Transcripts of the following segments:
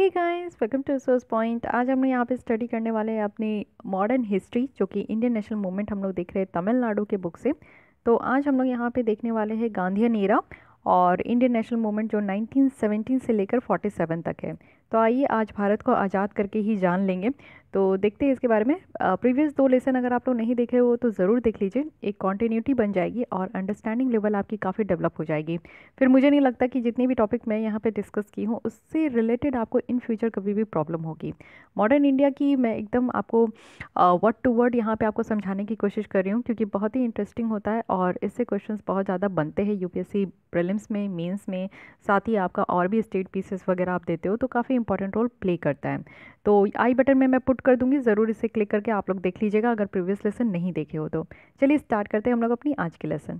hey guys welcome to source point आज हम लोग यहाँ पे स्टडी करने वाले हैं अपनी मॉडर्न हिस्ट्री जो कि इंडियन नेशनल मूवमेंट हम लोग देख रहे हैं तमिलनाडु के बुक से तो आज हम लोग यहाँ पे देखने वाले हैं गांधी नीरा और इंडियन नेशनल मूवमेंट जो 1917 से लेकर 47 तक है तो आइए आज भारत को आज़ाद करके ही जान लेंगे तो देखते हैं इसके बारे में प्रीवियस दो लेसन अगर आप लोग नहीं देखे हो तो ज़रूर देख लीजिए एक कॉन्टीन्यूटी बन जाएगी और अंडरस्टैंडिंग लेवल आपकी काफ़ी डेवलप हो जाएगी फिर मुझे नहीं लगता कि जितनी भी टॉपिक मैं यहाँ पर डिस्कस की हूँ उससे रिलेटेड आपको इन फ्यूचर कभी भी प्रॉब्लम होगी मॉडर्न इंडिया की मैं एकदम आपको वर्ड टू वर्ड यहाँ पर आपको समझाने की कोशिश कर रही हूँ क्योंकि बहुत ही इंटरेस्टिंग होता है और इससे क्वेश्चन बहुत ज़्यादा बनते हैं यू पी में मेन्स में साथ ही आपका और भी स्टेट पीसेस वगैरह आप देते हो तो काफ़ी इंपॉर्टेंट रोल प्ले करता है तो आई बटन में मैं पुट पुट कर दूंगी ज़रूर इसे क्लिक करके आप लोग देख लीजिएगा अगर प्रीवियस लेसन नहीं देखे हो तो चलिए स्टार्ट करते हैं हम लोग अपनी आज की लेसन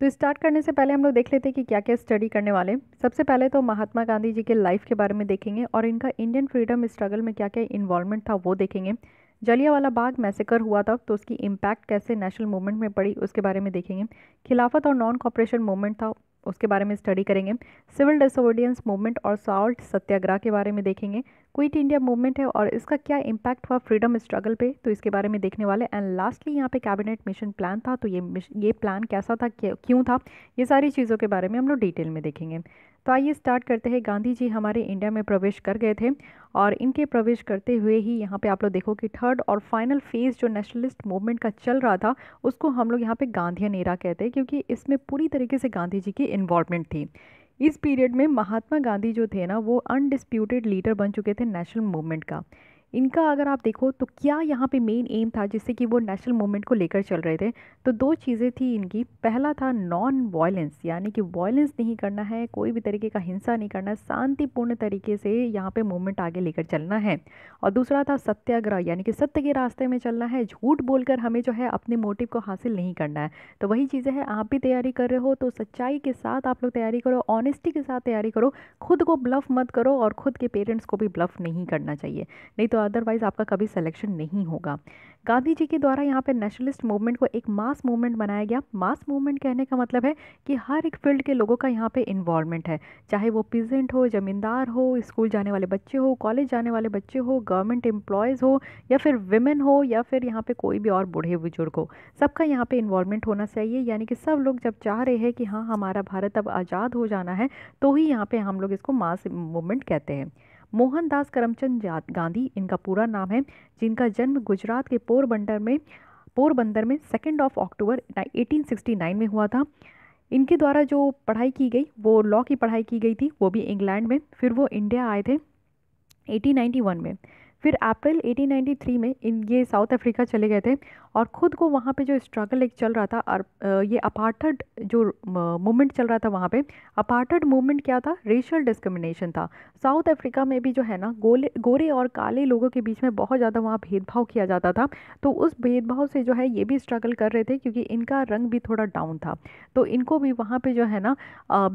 तो स्टार्ट करने से पहले हम लोग देख लेते हैं कि क्या क्या स्टडी करने वाले सबसे पहले तो महात्मा गांधी जी के लाइफ के बारे में देखेंगे और इनका इंडियन फ्रीडम स्ट्रगल में क्या क्या इन्वॉल्वमेंट था वो देखेंगे जलियावाला बाग मैसेकर हुआ था तो उसकी इम्पैक्ट कैसे नेशनल मूवमेंट में पड़ी उसके बारे में देखेंगे खिलाफत और नॉन कॉपरेशन मूवमेंट था उसके बारे में स्टडी करेंगे सिविल डिसोबीडियंस मूवमेंट और सॉल्ट सत्याग्रह के बारे में देखेंगे क्विट इंडिया मूवमेंट है और इसका क्या इम्पैक्ट हुआ फ्रीडम स्ट्रगल पे तो इसके बारे में देखने वाले एंड लास्टली यहाँ पे कैबिनेट मिशन प्लान था तो ये ये प्लान कैसा था क्यों था ये सारी चीज़ों के बारे में हम लोग डिटेल में देखेंगे तो आइए स्टार्ट करते हैं गांधी जी हमारे इंडिया में प्रवेश कर गए थे और इनके प्रवेश करते हुए ही यहाँ पे आप लोग देखो कि थर्ड और फाइनल फेज़ जो नेशनलिस्ट मूवमेंट का चल रहा था उसको हम लोग यहाँ पे गांधी नेरा कहते हैं क्योंकि इसमें पूरी तरीके से गांधी जी की इन्वॉल्वमेंट थी इस पीरियड में महात्मा गांधी जो थे ना वो अनडिस्प्यूटेड लीडर बन चुके थे नेशनल मूवमेंट का इनका अगर आप देखो तो क्या यहाँ पे मेन एम था जिससे कि वो नेशनल मूवमेंट को लेकर चल रहे थे तो दो चीज़ें थी इनकी पहला था नॉन वायलेंस यानी कि वायलेंस नहीं करना है कोई भी तरीके का हिंसा नहीं करना है शांतिपूर्ण तरीके से यहाँ पे मूवमेंट आगे लेकर चलना है और दूसरा था सत्याग्रह यानी कि सत्य के रास्ते में चलना है झूठ बोलकर हमें जो है अपने मोटिव को हासिल नहीं करना है तो वही चीज़ें हैं आप भी तैयारी कर रहे हो तो सच्चाई के साथ आप लोग तैयारी करो ऑनेस्टी के साथ तैयारी करो खुद को ब्लफ मत करो और खुद के पेरेंट्स को भी ब्लफ नहीं करना चाहिए नहीं तो अदरवाइज़ तो आपका कभी सिलेक्शन नहीं होगा गांधी जी के द्वारा यहाँ पे नेशनलिस्ट मूवमेंट को एक मास मूवमेंट बनाया गया मास मूवमेंट कहने का मतलब है कि हर एक फील्ड के लोगों का यहाँ पे इन्वॉल्वमेंट है चाहे वो पीजेंट हो ज़मींदार हो स्कूल जाने वाले बच्चे हो कॉलेज जाने वाले बच्चे हो गवर्नमेंट एम्प्लॉयज़ हो या फिर वेमेन हो या फिर यहाँ पर कोई भी और बूढ़े बुजुर्ग हो सबका यहाँ पर इन्वॉलमेंट होना चाहिए यानी कि सब लोग जब चाह रहे हैं कि हाँ हमारा भारत अब आज़ाद हो जाना है तो ही यहाँ पर हम लोग इसको मास मूवमेंट कहते हैं मोहनदास करमचंद गांधी इनका पूरा नाम है जिनका जन्म गुजरात के पोरबंदर में पोरबंदर में सेकेंड ऑफ अक्टूबर 1869 में हुआ था इनके द्वारा जो पढ़ाई की गई वो लॉ की पढ़ाई की गई थी वो भी इंग्लैंड में फिर वो इंडिया आए थे 1891 में फिर अप्रैल 1893 में इन ये साउथ अफ्रीका चले गए थे और ख़ुद को वहाँ पे जो स्ट्रगल एक चल रहा था और ये अपार्टड जो मूवमेंट चल रहा था वहाँ पे अपार्टड मूवमेंट क्या था रेशल डिस्क्रिमिनेशन था साउथ अफ्रीका में भी जो है ना गोले गोरे और काले लोगों के बीच में बहुत ज़्यादा वहाँ भेदभाव किया जाता था तो उस भेदभाव से जो है ये भी स्ट्रगल कर रहे थे क्योंकि इनका रंग भी थोड़ा डाउन था तो इनको भी वहाँ पर जो है ना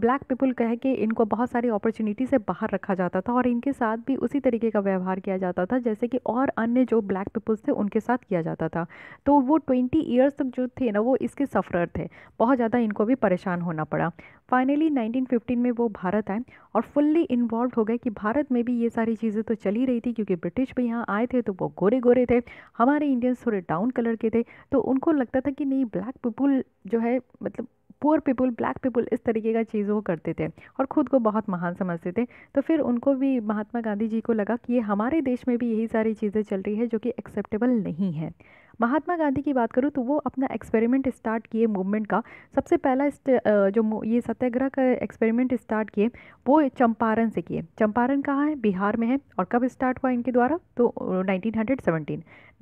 ब्लैक पीपल कह के इनको बहुत सारी अपॉर्चुनिटी से बाहर रखा जाता था और इनके साथ भी उसी तरीके का व्यवहार किया जाता था जैसे कि और अन्य जो ब्लैक पीपल्स थे उनके साथ किया जाता था तो वो ट्वेंटी ईयर्स तक जो थे ना वो इसके सफ़रर थे बहुत ज़्यादा इनको भी परेशान होना पड़ा फाइनली 1915 में वो भारत आए और फुल्ली इन्वॉल्व हो गए कि भारत में भी ये सारी चीज़ें तो चली रही थी क्योंकि ब्रिटिश भी यहाँ आए थे तो वो गोरे गोरे थे हमारे इंडियंस थोड़े डाउन कलर के थे तो उनको लगता था कि नहीं ब्लैक पीपुल जो है मतलब पुअर पीपुल ब्लैक पीपुल इस तरीके का चीज़ वो करते थे और ख़ुद को बहुत महान समझते थे तो फिर उनको भी महात्मा गांधी जी को लगा कि ये हमारे देश में भी यही सारी चीज़ें चल रही है जो कि एक्सेप्टेबल नहीं है महात्मा गांधी की बात करूँ तो वो अपना एक्सपेरिमेंट स्टार्ट किए मूवमेंट का सबसे पहला जो ये सत्याग्रह का एक्सपेरिमेंट स्टार्ट किए वो चंपारण से किए चंपारण कहाँ है बिहार में है और कब स्टार्ट हुआ इनके द्वारा तो नाइनटीन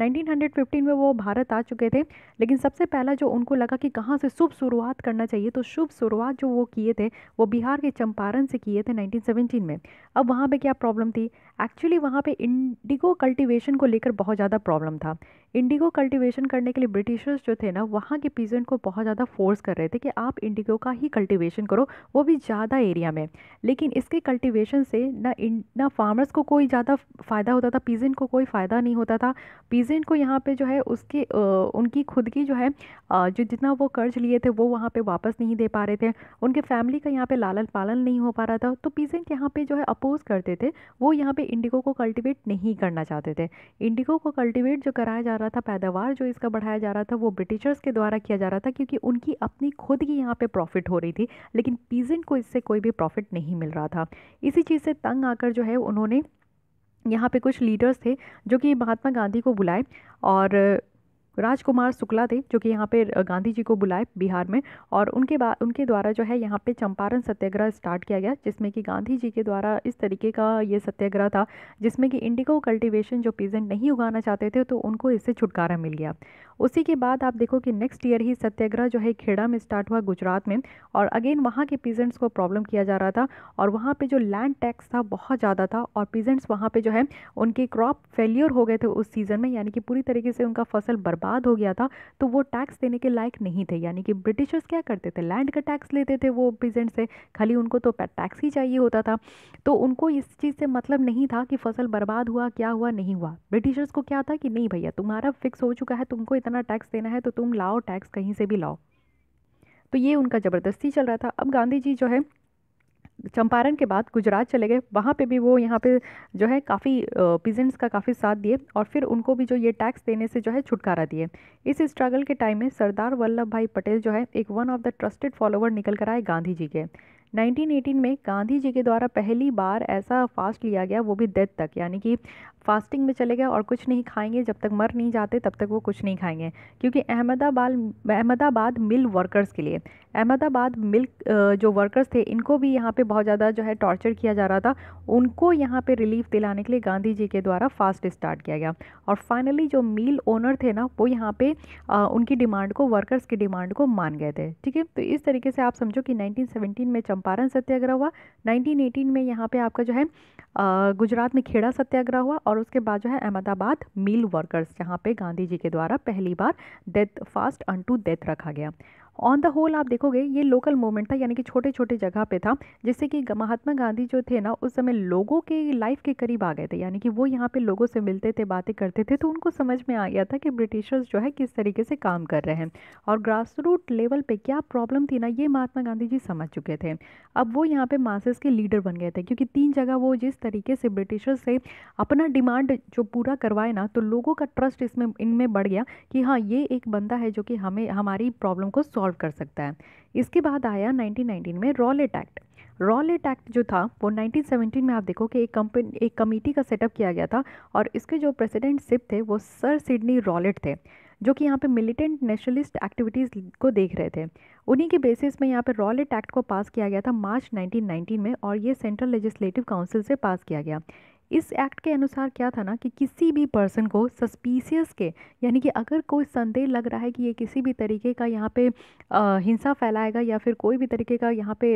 1915 में वो भारत आ चुके थे लेकिन सबसे पहला जो उनको लगा कि कहाँ से शुभ शुरुआत करना चाहिए तो शुभ शुरुआत जो वो किए थे वो बिहार के चंपारण से किए थे 1917 में अब वहाँ पे क्या प्रॉब्लम थी एक्चुअली वहाँ पे इंडिगो कल्टीवेशन को लेकर बहुत ज़्यादा प्रॉब्लम था इंडिगो कल्टीवेशन करने के लिए ब्रिटिशर्स जो थे ना वहाँ के पीजेंट को बहुत ज़्यादा फोर्स कर रहे थे कि आप इंडिगो का ही कल्टीवेशन करो वो भी ज़्यादा एरिया में लेकिन इसके कल्टीवेशन से ना ना फार्मर्स को कोई ज़्यादा फ़ायदा होता था पीजेंट को कोई फ़ायदा नहीं होता था पीजेंट प्रेजेंट को यहाँ पे जो है उसके उनकी खुद की जो है जो जितना वो कर्ज लिए थे वो वहाँ पे वापस नहीं दे पा रहे थे उनके फैमिली का यहाँ पे लालन पालन नहीं हो पा रहा था तो पीजेंट यहाँ पे जो है अपोज करते थे वो यहाँ पे इंडिगो को कल्टिवेट नहीं करना चाहते थे इंडिगो को कल्टिवेट जो कराया जा रहा था पैदावार जो इसका बढ़ाया जा रहा था वो ब्रिटिशर्स के द्वारा किया जा रहा था क्योंकि उनकी अपनी खुद की यहाँ पर प्रॉफिट हो रही थी लेकिन पीजेंट को इससे कोई भी प्रॉफिट नहीं मिल रहा था इसी चीज़ से तंग आकर जो है उन्होंने यहाँ पे कुछ लीडर्स थे जो कि महात्मा गांधी को बुलाए और राजकुमार शुक्ला थे जो कि यहाँ पे गांधी जी को बुलाए बिहार में और उनके बाद उनके द्वारा जो है यहाँ पे चंपारण सत्याग्रह स्टार्ट किया गया जिसमें कि गांधी जी के द्वारा इस तरीके का ये सत्याग्रह था जिसमें कि इंडिगो कल्टीवेशन जो पीजेंट नहीं उगाना चाहते थे तो उनको इससे छुटकारा मिल गया उसी के बाद आप देखो कि नेक्स्ट ईयर ही सत्याग्रह जो है खेड़ा में स्टार्ट हुआ गुजरात में और अगेन वहाँ के पीजेंट्स को प्रॉब्लम किया जा रहा था और वहाँ पर जो लैंड टैक्स था बहुत ज़्यादा था और पीजेंट्स वहाँ पर जो है उनके क्रॉप फेल्योर हो गए थे उस सीज़न में यानी कि पूरी तरीके से उनका फसल बर्बाद हो गया था तो वो टैक्स देने के लायक नहीं थे यानी कि ब्रिटिशर्स क्या करते थे लैंड का टैक्स लेते थे वो पीजेंट से खाली उनको तो टैक्स ही चाहिए होता था तो उनको इस चीज़ से मतलब नहीं था कि फसल बर्बाद हुआ क्या हुआ नहीं हुआ ब्रिटिशर्स को क्या था कि नहीं भैया तुम्हारा फिक्स हो चुका है तुमको इतना इतना टैक्स देना है तो तुम लाओ टैक्स कहीं से भी लाओ तो ये उनका ज़बरदस्ती चल रहा था अब गांधी जी जो है चंपारण के बाद गुजरात चले गए वहाँ पे भी वो यहाँ पे जो है काफ़ी पीजेंट्स का काफ़ी साथ दिए और फिर उनको भी जो ये टैक्स देने से जो है छुटकारा दिए इस स्ट्रगल के टाइम में सरदार वल्लभ भाई पटेल जो है एक one of the trusted follower निकल कर आए गांधी जी के 1918 में गांधी जी के द्वारा पहली बार ऐसा फास्ट लिया गया वो भी डेथ तक यानी कि फास्टिंग में चले गए और कुछ नहीं खाएंगे जब तक मर नहीं जाते तब तक वो कुछ नहीं खाएंगे क्योंकि अहमदाबाद अहमदाबाद मिल वर्कर्स के लिए अहमदाबाद मिल जो वर्कर्स थे इनको भी यहाँ पे बहुत ज़्यादा जो है टॉर्चर किया जा रहा था उनको यहाँ पे रिलीफ दिलाने के लिए गांधी जी के द्वारा फास्ट स्टार्ट किया गया और फाइनली जो मिल ओनर थे ना वो यहाँ पर उनकी डिमांड को वर्कर्स की डिमांड को मान गए थे ठीक है तो इस तरीके से आप समझो कि नाइनटीन में चंपारण सत्याग्रह हुआ 1918 में यहाँ पे आपका जो है गुजरात में खेड़ा सत्याग्रह हुआ और उसके बाद जो है अहमदाबाद मिल वर्कर्स जहाँ पे गांधी जी के द्वारा पहली बार death fast unto death रखा गया ऑन द होल आप देखोगे ये लोकल मूवमेंट था यानी कि छोटे छोटे जगह पे था जिससे कि महात्मा गांधी जो थे ना उस समय लोगों के लाइफ के करीब आ गए थे यानी कि वो यहाँ पे लोगों से मिलते थे बातें करते थे तो उनको समझ में आ गया था कि ब्रिटिशर्स जो है किस तरीके से काम कर रहे हैं और ग्रास रूट लेवल पर क्या प्रॉब्लम थी ना ये महात्मा गांधी जी समझ चुके थे अब वो यहाँ पर मासेस के लीडर बन गए थे क्योंकि तीन जगह वो जिस तरीके से ब्रिटिशर्स से अपना डिमांड जो पूरा करवाए ना तो लोगों का ट्रस्ट इसमें इनमें बढ़ गया कि हाँ ये एक बंदा है जो कि हमें हमारी प्रॉब्लम को सॉल्व कर सकता है इसके बाद आया 1919 में रॉलेट एक्ट रॉलेट एक्ट जो था वो 1917 में आप देखो कि एक कंपनी एक कमेटी का सेटअप किया गया था और इसके जो प्रेसिडेंट सिप थे वो सर सिडनी रॉलेट थे जो कि यहाँ पे मिलिटेंट नेशनलिस्ट एक्टिविटीज़ को देख रहे थे उन्हीं के बेसिस में यहाँ पे रॉलेट एक्ट को पास किया गया था मार्च 1919 में और ये सेंट्रल लेजिस्लेटिव काउंसिल से पास किया गया इस एक्ट के अनुसार क्या था ना कि किसी भी पर्सन को सस्पीसियस के यानी कि अगर कोई संदेह लग रहा है कि ये किसी भी तरीके का यहाँ पे आ, हिंसा फैलाएगा या फिर कोई भी तरीके का यहाँ पे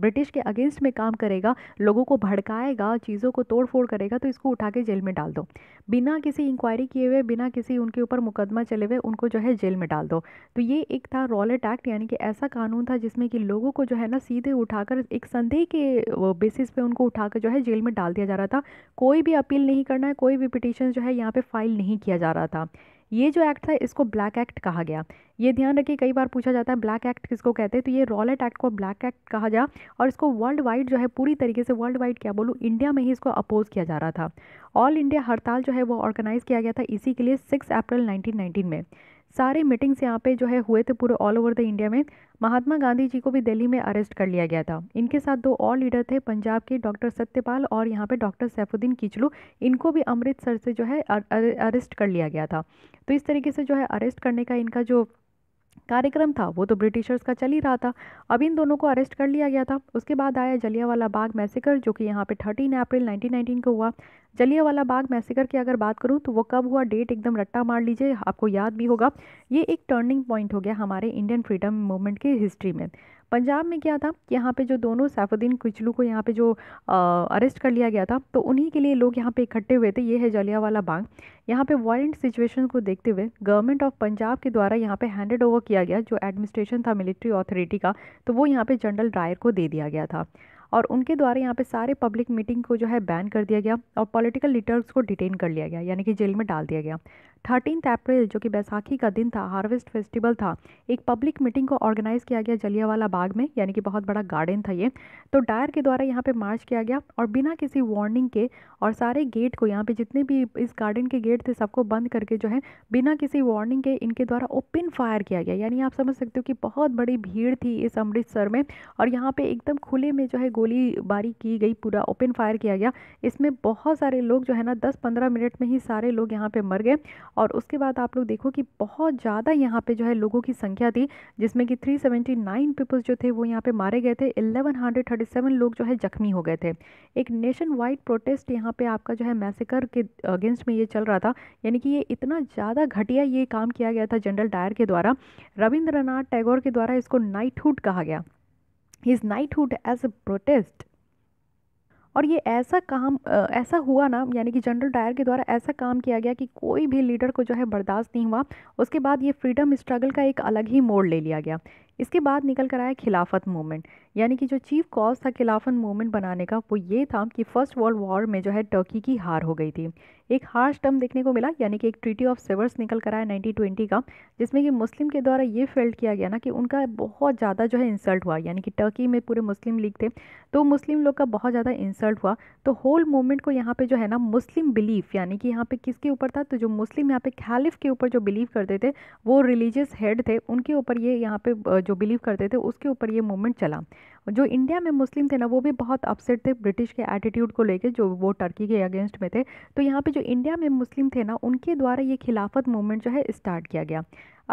ब्रिटिश के अगेंस्ट में काम करेगा लोगों को भड़काएगा चीज़ों को तोड़ फोड़ करेगा तो इसको उठा के जेल में डाल दो बिना किसी इंक्वायरी किए हुए बिना किसी उनके ऊपर मुकदमा चले हुए उनको जो है जेल में डाल दो तो ये एक था रॉलेट एक्ट यानी कि ऐसा कानून था जिसमें कि लोगों को जो है ना सीधे उठाकर एक संदेह के बेसिस पे उनको उठाकर जो है जेल में डाल दिया जा रहा था कोई भी अपील नहीं करना है कोई भी पिटिशन जो है यहाँ पे फाइल नहीं किया जा रहा था ये जो एक्ट था इसको ब्लैक एक्ट कहा गया ये ध्यान रखिए कई बार पूछा जाता है ब्लैक एक्ट किसको कहते हैं तो ये रॉलेट एक्ट को ब्लैक एक्ट कहा गया और इसको वर्ल्ड वाइड जो है पूरी तरीके से वर्ल्ड वाइड क्या बोलूँ इंडिया में ही इसको अपोज किया जा रहा था ऑल इंडिया हड़ताल जो है वो ऑर्गेनाइज़ किया गया था इसी के लिए सिक्स अप्रैल नाइनटीन में सारे मीटिंग्स यहाँ पे जो है हुए थे पूरे ऑल ओवर द इंडिया में महात्मा गांधी जी को भी दिल्ली में अरेस्ट कर लिया गया था इनके साथ दो और लीडर थे पंजाब के डॉक्टर सत्यपाल और यहाँ पे डॉक्टर सैफुद्दीन किचलू इनको भी अमृतसर से जो है अरेस्ट कर लिया गया था तो इस तरीके से जो है अरेस्ट करने का इनका जो कार्यक्रम था वो तो ब्रिटिशर्स का चल ही रहा था अब इन दोनों को अरेस्ट कर लिया गया था उसके बाद आया जलियावाला बाग मैसेकर जो कि यहाँ पे 13 अप्रैल 1919 को हुआ जलिया वाला बाग मैसेकर की अगर बात करूँ तो वो कब हुआ डेट एकदम रट्टा मार लीजिए आपको याद भी होगा ये एक टर्निंग पॉइंट हो गया हमारे इंडियन फ्रीडम मूवमेंट की हिस्ट्री में पंजाब में क्या था कि यहाँ पे जो दोनों सैफुद्दीन कुचलू को यहाँ पे जो आ, अरेस्ट कर लिया गया था तो उन्हीं के लिए लोग यहाँ पे इकट्ठे हुए थे ये है जलियावाला बाग यहाँ पे वॉरेंट सिचुएशन को देखते हुए गवर्नमेंट ऑफ पंजाब के द्वारा यहाँ पे हैंडेड ओवर किया गया जो एडमिनिस्ट्रेशन था मिलिट्री अथॉरिटी का तो वो यहाँ पे जनरल डायर को दे दिया गया था और उनके द्वारा यहाँ पे सारे पब्लिक मीटिंग को जो है बैन कर दिया गया और पॉलिटिकल लीडर्स को डिटेन कर लिया गया यानी कि जेल में डाल दिया गया थर्टीन अप्रैल जो कि बैसाखी का दिन था हार्वेस्ट फेस्टिवल था एक पब्लिक मीटिंग को ऑर्गेनाइज़ किया गया जलियावाला बाग में यानी कि बहुत बड़ा गार्डन था ये तो डायर के द्वारा यहाँ पे मार्च किया गया और बिना किसी वार्निंग के और सारे गेट को यहाँ पे जितने भी इस गार्डन के गेट थे सबको बंद करके जो है बिना किसी वार्निंग के इनके द्वारा ओपन फायर किया गया यानी आप समझ सकते हो कि बहुत बड़ी भीड़ थी इस अमृतसर में और यहाँ पर एकदम खुले में जो है गोलीबारी की गई पूरा ओपन फायर किया गया इसमें बहुत सारे लोग जो है ना दस पंद्रह मिनट में ही सारे लोग यहाँ पर मर गए और उसके बाद आप लोग देखो कि बहुत ज़्यादा यहाँ पे जो है लोगों की संख्या थी जिसमें कि 379 पीपल्स जो थे वो यहाँ पे मारे गए थे 1137 लोग जो है जख्मी हो गए थे एक नेशन वाइड प्रोटेस्ट यहाँ पे आपका जो है मैसेकर के अगेंस्ट में ये चल रहा था यानी कि ये इतना ज़्यादा घटिया ये काम किया गया था जनरल डायर के द्वारा रविंद्रनाथ टैगोर के द्वारा इसको नाइटहुड कहा गया is knighthood as a protest और ये ऐसा काम ऐसा हुआ ना यानी कि जनरल डायर के द्वारा ऐसा काम किया गया कि कोई भी लीडर को जो है बर्दाश्त नहीं हुआ उसके बाद ये फ्रीडम स्ट्रगल का एक अलग ही मोड़ ले लिया गया इसके बाद निकल कर आया खिलाफत मूवमेंट यानी कि जो चीफ कॉज था खिलाफत मूवमेंट बनाने का वो ये था कि फ़र्स्ट वर्ल्ड वॉर में जो है टर्की की हार हो गई थी एक हार्श टर्म देखने को मिला यानी कि एक ट्रीटी ऑफ सेवर्स निकल कर आया 1920 का जिसमें कि मुस्लिम के द्वारा ये फेल्ट किया गया ना कि उनका बहुत ज़्यादा जो है इंसल्ट हुआ यानी कि टर्की में पूरे मुस्लिम लीग थे तो मुस्लिम लोग का बहुत ज़्यादा इंसल्ट हुआ तो होल मूवमेंट को यहाँ पर जो है ना मुस्लिम बिलीफ यानी कि यहाँ पर किसके ऊपर था तो जो मुस्लिम यहाँ पे खालिफ़ के ऊपर जो बिलीव करते थे वो रिलीजियस हेड थे उनके ऊपर ये यहाँ पे जो जो बिलीव करते थे उसके ऊपर ये मूवमेंट चला जो इंडिया में मुस्लिम थे ना वो भी बहुत अपसेट थे ब्रिटिश के एटीट्यूड को लेके जो वो टर्की के अगेंस्ट में थे तो यहाँ पे जो इंडिया में मुस्लिम थे ना उनके द्वारा ये खिलाफत मूवमेंट जो है स्टार्ट किया गया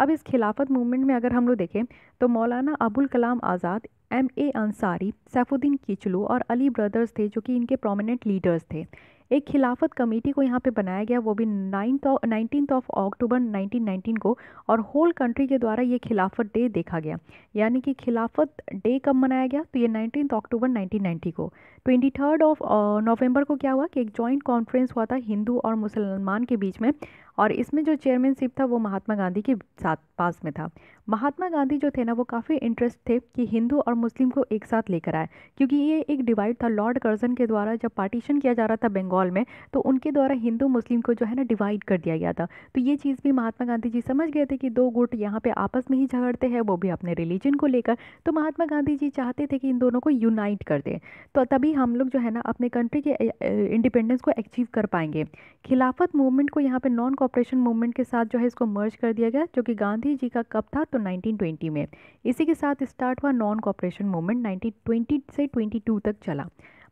अब इस खिलाफत मूवमेंट में अगर हम लोग देखें तो मौलाना अबुल कलाम आज़ाद एम ए अंसारी सैफुद्दीन किचलू और अली ब्रदर्स थे जो कि इनके प्रोमिनेंट लीडर्स थे एक खिलाफत कमेटी को यहाँ पे बनाया गया वो भी नाइन्थ नाइनटीन ऑफ अक्टूबर 1919 को और होल कंट्री के द्वारा ये खिलाफत डे देखा गया यानी कि खिलाफत डे कब मनाया गया तो ये नाइनटीन अक्टूबर 1990 को ट्वेंटी थर्ड ऑफ नवंबर को क्या हुआ कि एक जॉइंट कॉन्फ्रेंस हुआ था हिंदू और मुसलमान के बीच में और इसमें जो चेयरमैनशिप था वो महात्मा गांधी के साथ पास में था महात्मा गांधी जो थे ना वो काफ़ी इंटरेस्ट थे कि हिंदू और मुस्लिम को एक साथ लेकर आए क्योंकि ये एक डिवाइड था लॉर्ड कर्जन के द्वारा जब पार्टीशन किया जा रहा था बंगाल में तो उनके द्वारा हिंदू मुस्लिम को जो है ना डिवाइड कर दिया गया था तो ये चीज़ भी महात्मा गांधी जी समझ गए थे कि दो गुट यहाँ पर आपस में ही झगड़ते हैं वो भी अपने रिलीजन को लेकर तो महात्मा गांधी जी चाहते थे कि इन दोनों को यूनाइट कर दें तो तभी हम लोग जो है ना अपने कंट्री के इंडिपेंडेंस को अचीव कर पाएंगे खिलाफत मूवमेंट को यहाँ पर नॉन ऑपरेशन मूवमेंट के साथ जो है इसको मर्ज कर दिया गया जो कि गांधी जी का कब था तो 1920 में इसी के साथ स्टार्ट हुआ नॉन कॉपरेशन मूवमेंट 1920 से 22 तक चला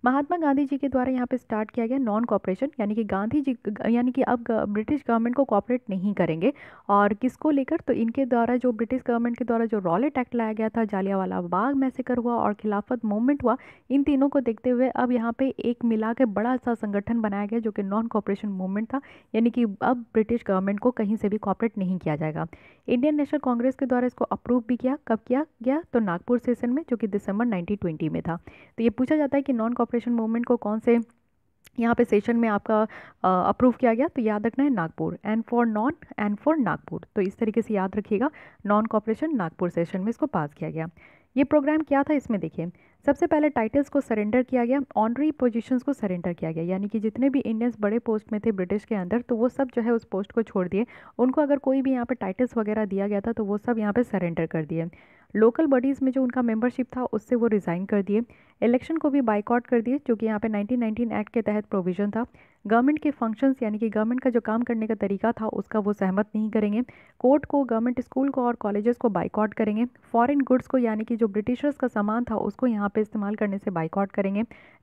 महात्मा गांधी जी के द्वारा यहाँ पे स्टार्ट किया गया नॉन कॉपरेशन यानी कि गांधी जी यानी कि अब ब्रिटिश गवर्नमेंट को कॉपरेट नहीं करेंगे और किसको लेकर तो इनके द्वारा जो ब्रिटिश गवर्नमेंट के द्वारा जो रॉलेट एक्ट लाया गया था जालियावाला बाग मैसेकर हुआ और खिलाफत मूवमेंट हुआ इन तीनों को देखते हुए अब यहाँ पर एक मिला के बड़ा सा संगठन बनाया गया जो कि नॉन कॉपरेशन मूवमेंट था यानी कि अब ब्रिटिश गवर्नमेंट को कहीं से भी कॉपरेट नहीं किया जाएगा इंडियन नेशनल कांग्रेस के द्वारा इसको अप्रूव भी किया कब किया गया तो नागपुर सेशन में जो कि दिसंबर नाइनटीन में था तो ये पूछा जाता है कि नॉन कॉपरेशन मूवमेंट को कौन से यहाँ पे सेशन में आपका अप्रूव किया गया तो याद रखना है Nagpur N for non N for Nagpur तो इस तरीके से याद रखिएगा नॉन कॉपरेशन नागपुर सेशन में इसको पास किया गया ये प्रोग्राम क्या था इसमें देखिए सबसे पहले टाइटल्स को सरेंडर किया गया ऑनरी पोजीशंस को सरेंडर किया गया यानी कि जितने भी इंडियंस बड़े पोस्ट में थे ब्रिटिश के अंदर तो वो सब जो है उस पोस्ट को छोड़ दिए उनको अगर कोई भी यहाँ पर टाइटल्स वगैरह दिया गया था तो वो सब यहाँ पर सरेंडर कर दिए लोकल बॉडीज़ में जो उनका मेंबरशिप था उससे वो रिज़ाइन कर दिए इलेक्शन को भी बाइकआउट कर दिए जो कि यहाँ पे 1919 एक्ट के तहत प्रोविज़न था गवर्नमेंट के फंक्शंस यानी कि गवर्नमेंट का जो काम करने का तरीका था उसका वो सहमत नहीं करेंगे कोर्ट को गवर्नमेंट स्कूल को और कॉलेजेस को बाइकआउट करेंगे फॉरेन गुड्स को यानी कि जो ब्रिटिशर्स का सामान था उसको यहाँ वहाँ पे इस्तेमाल करने से बाइकआउट करेंगे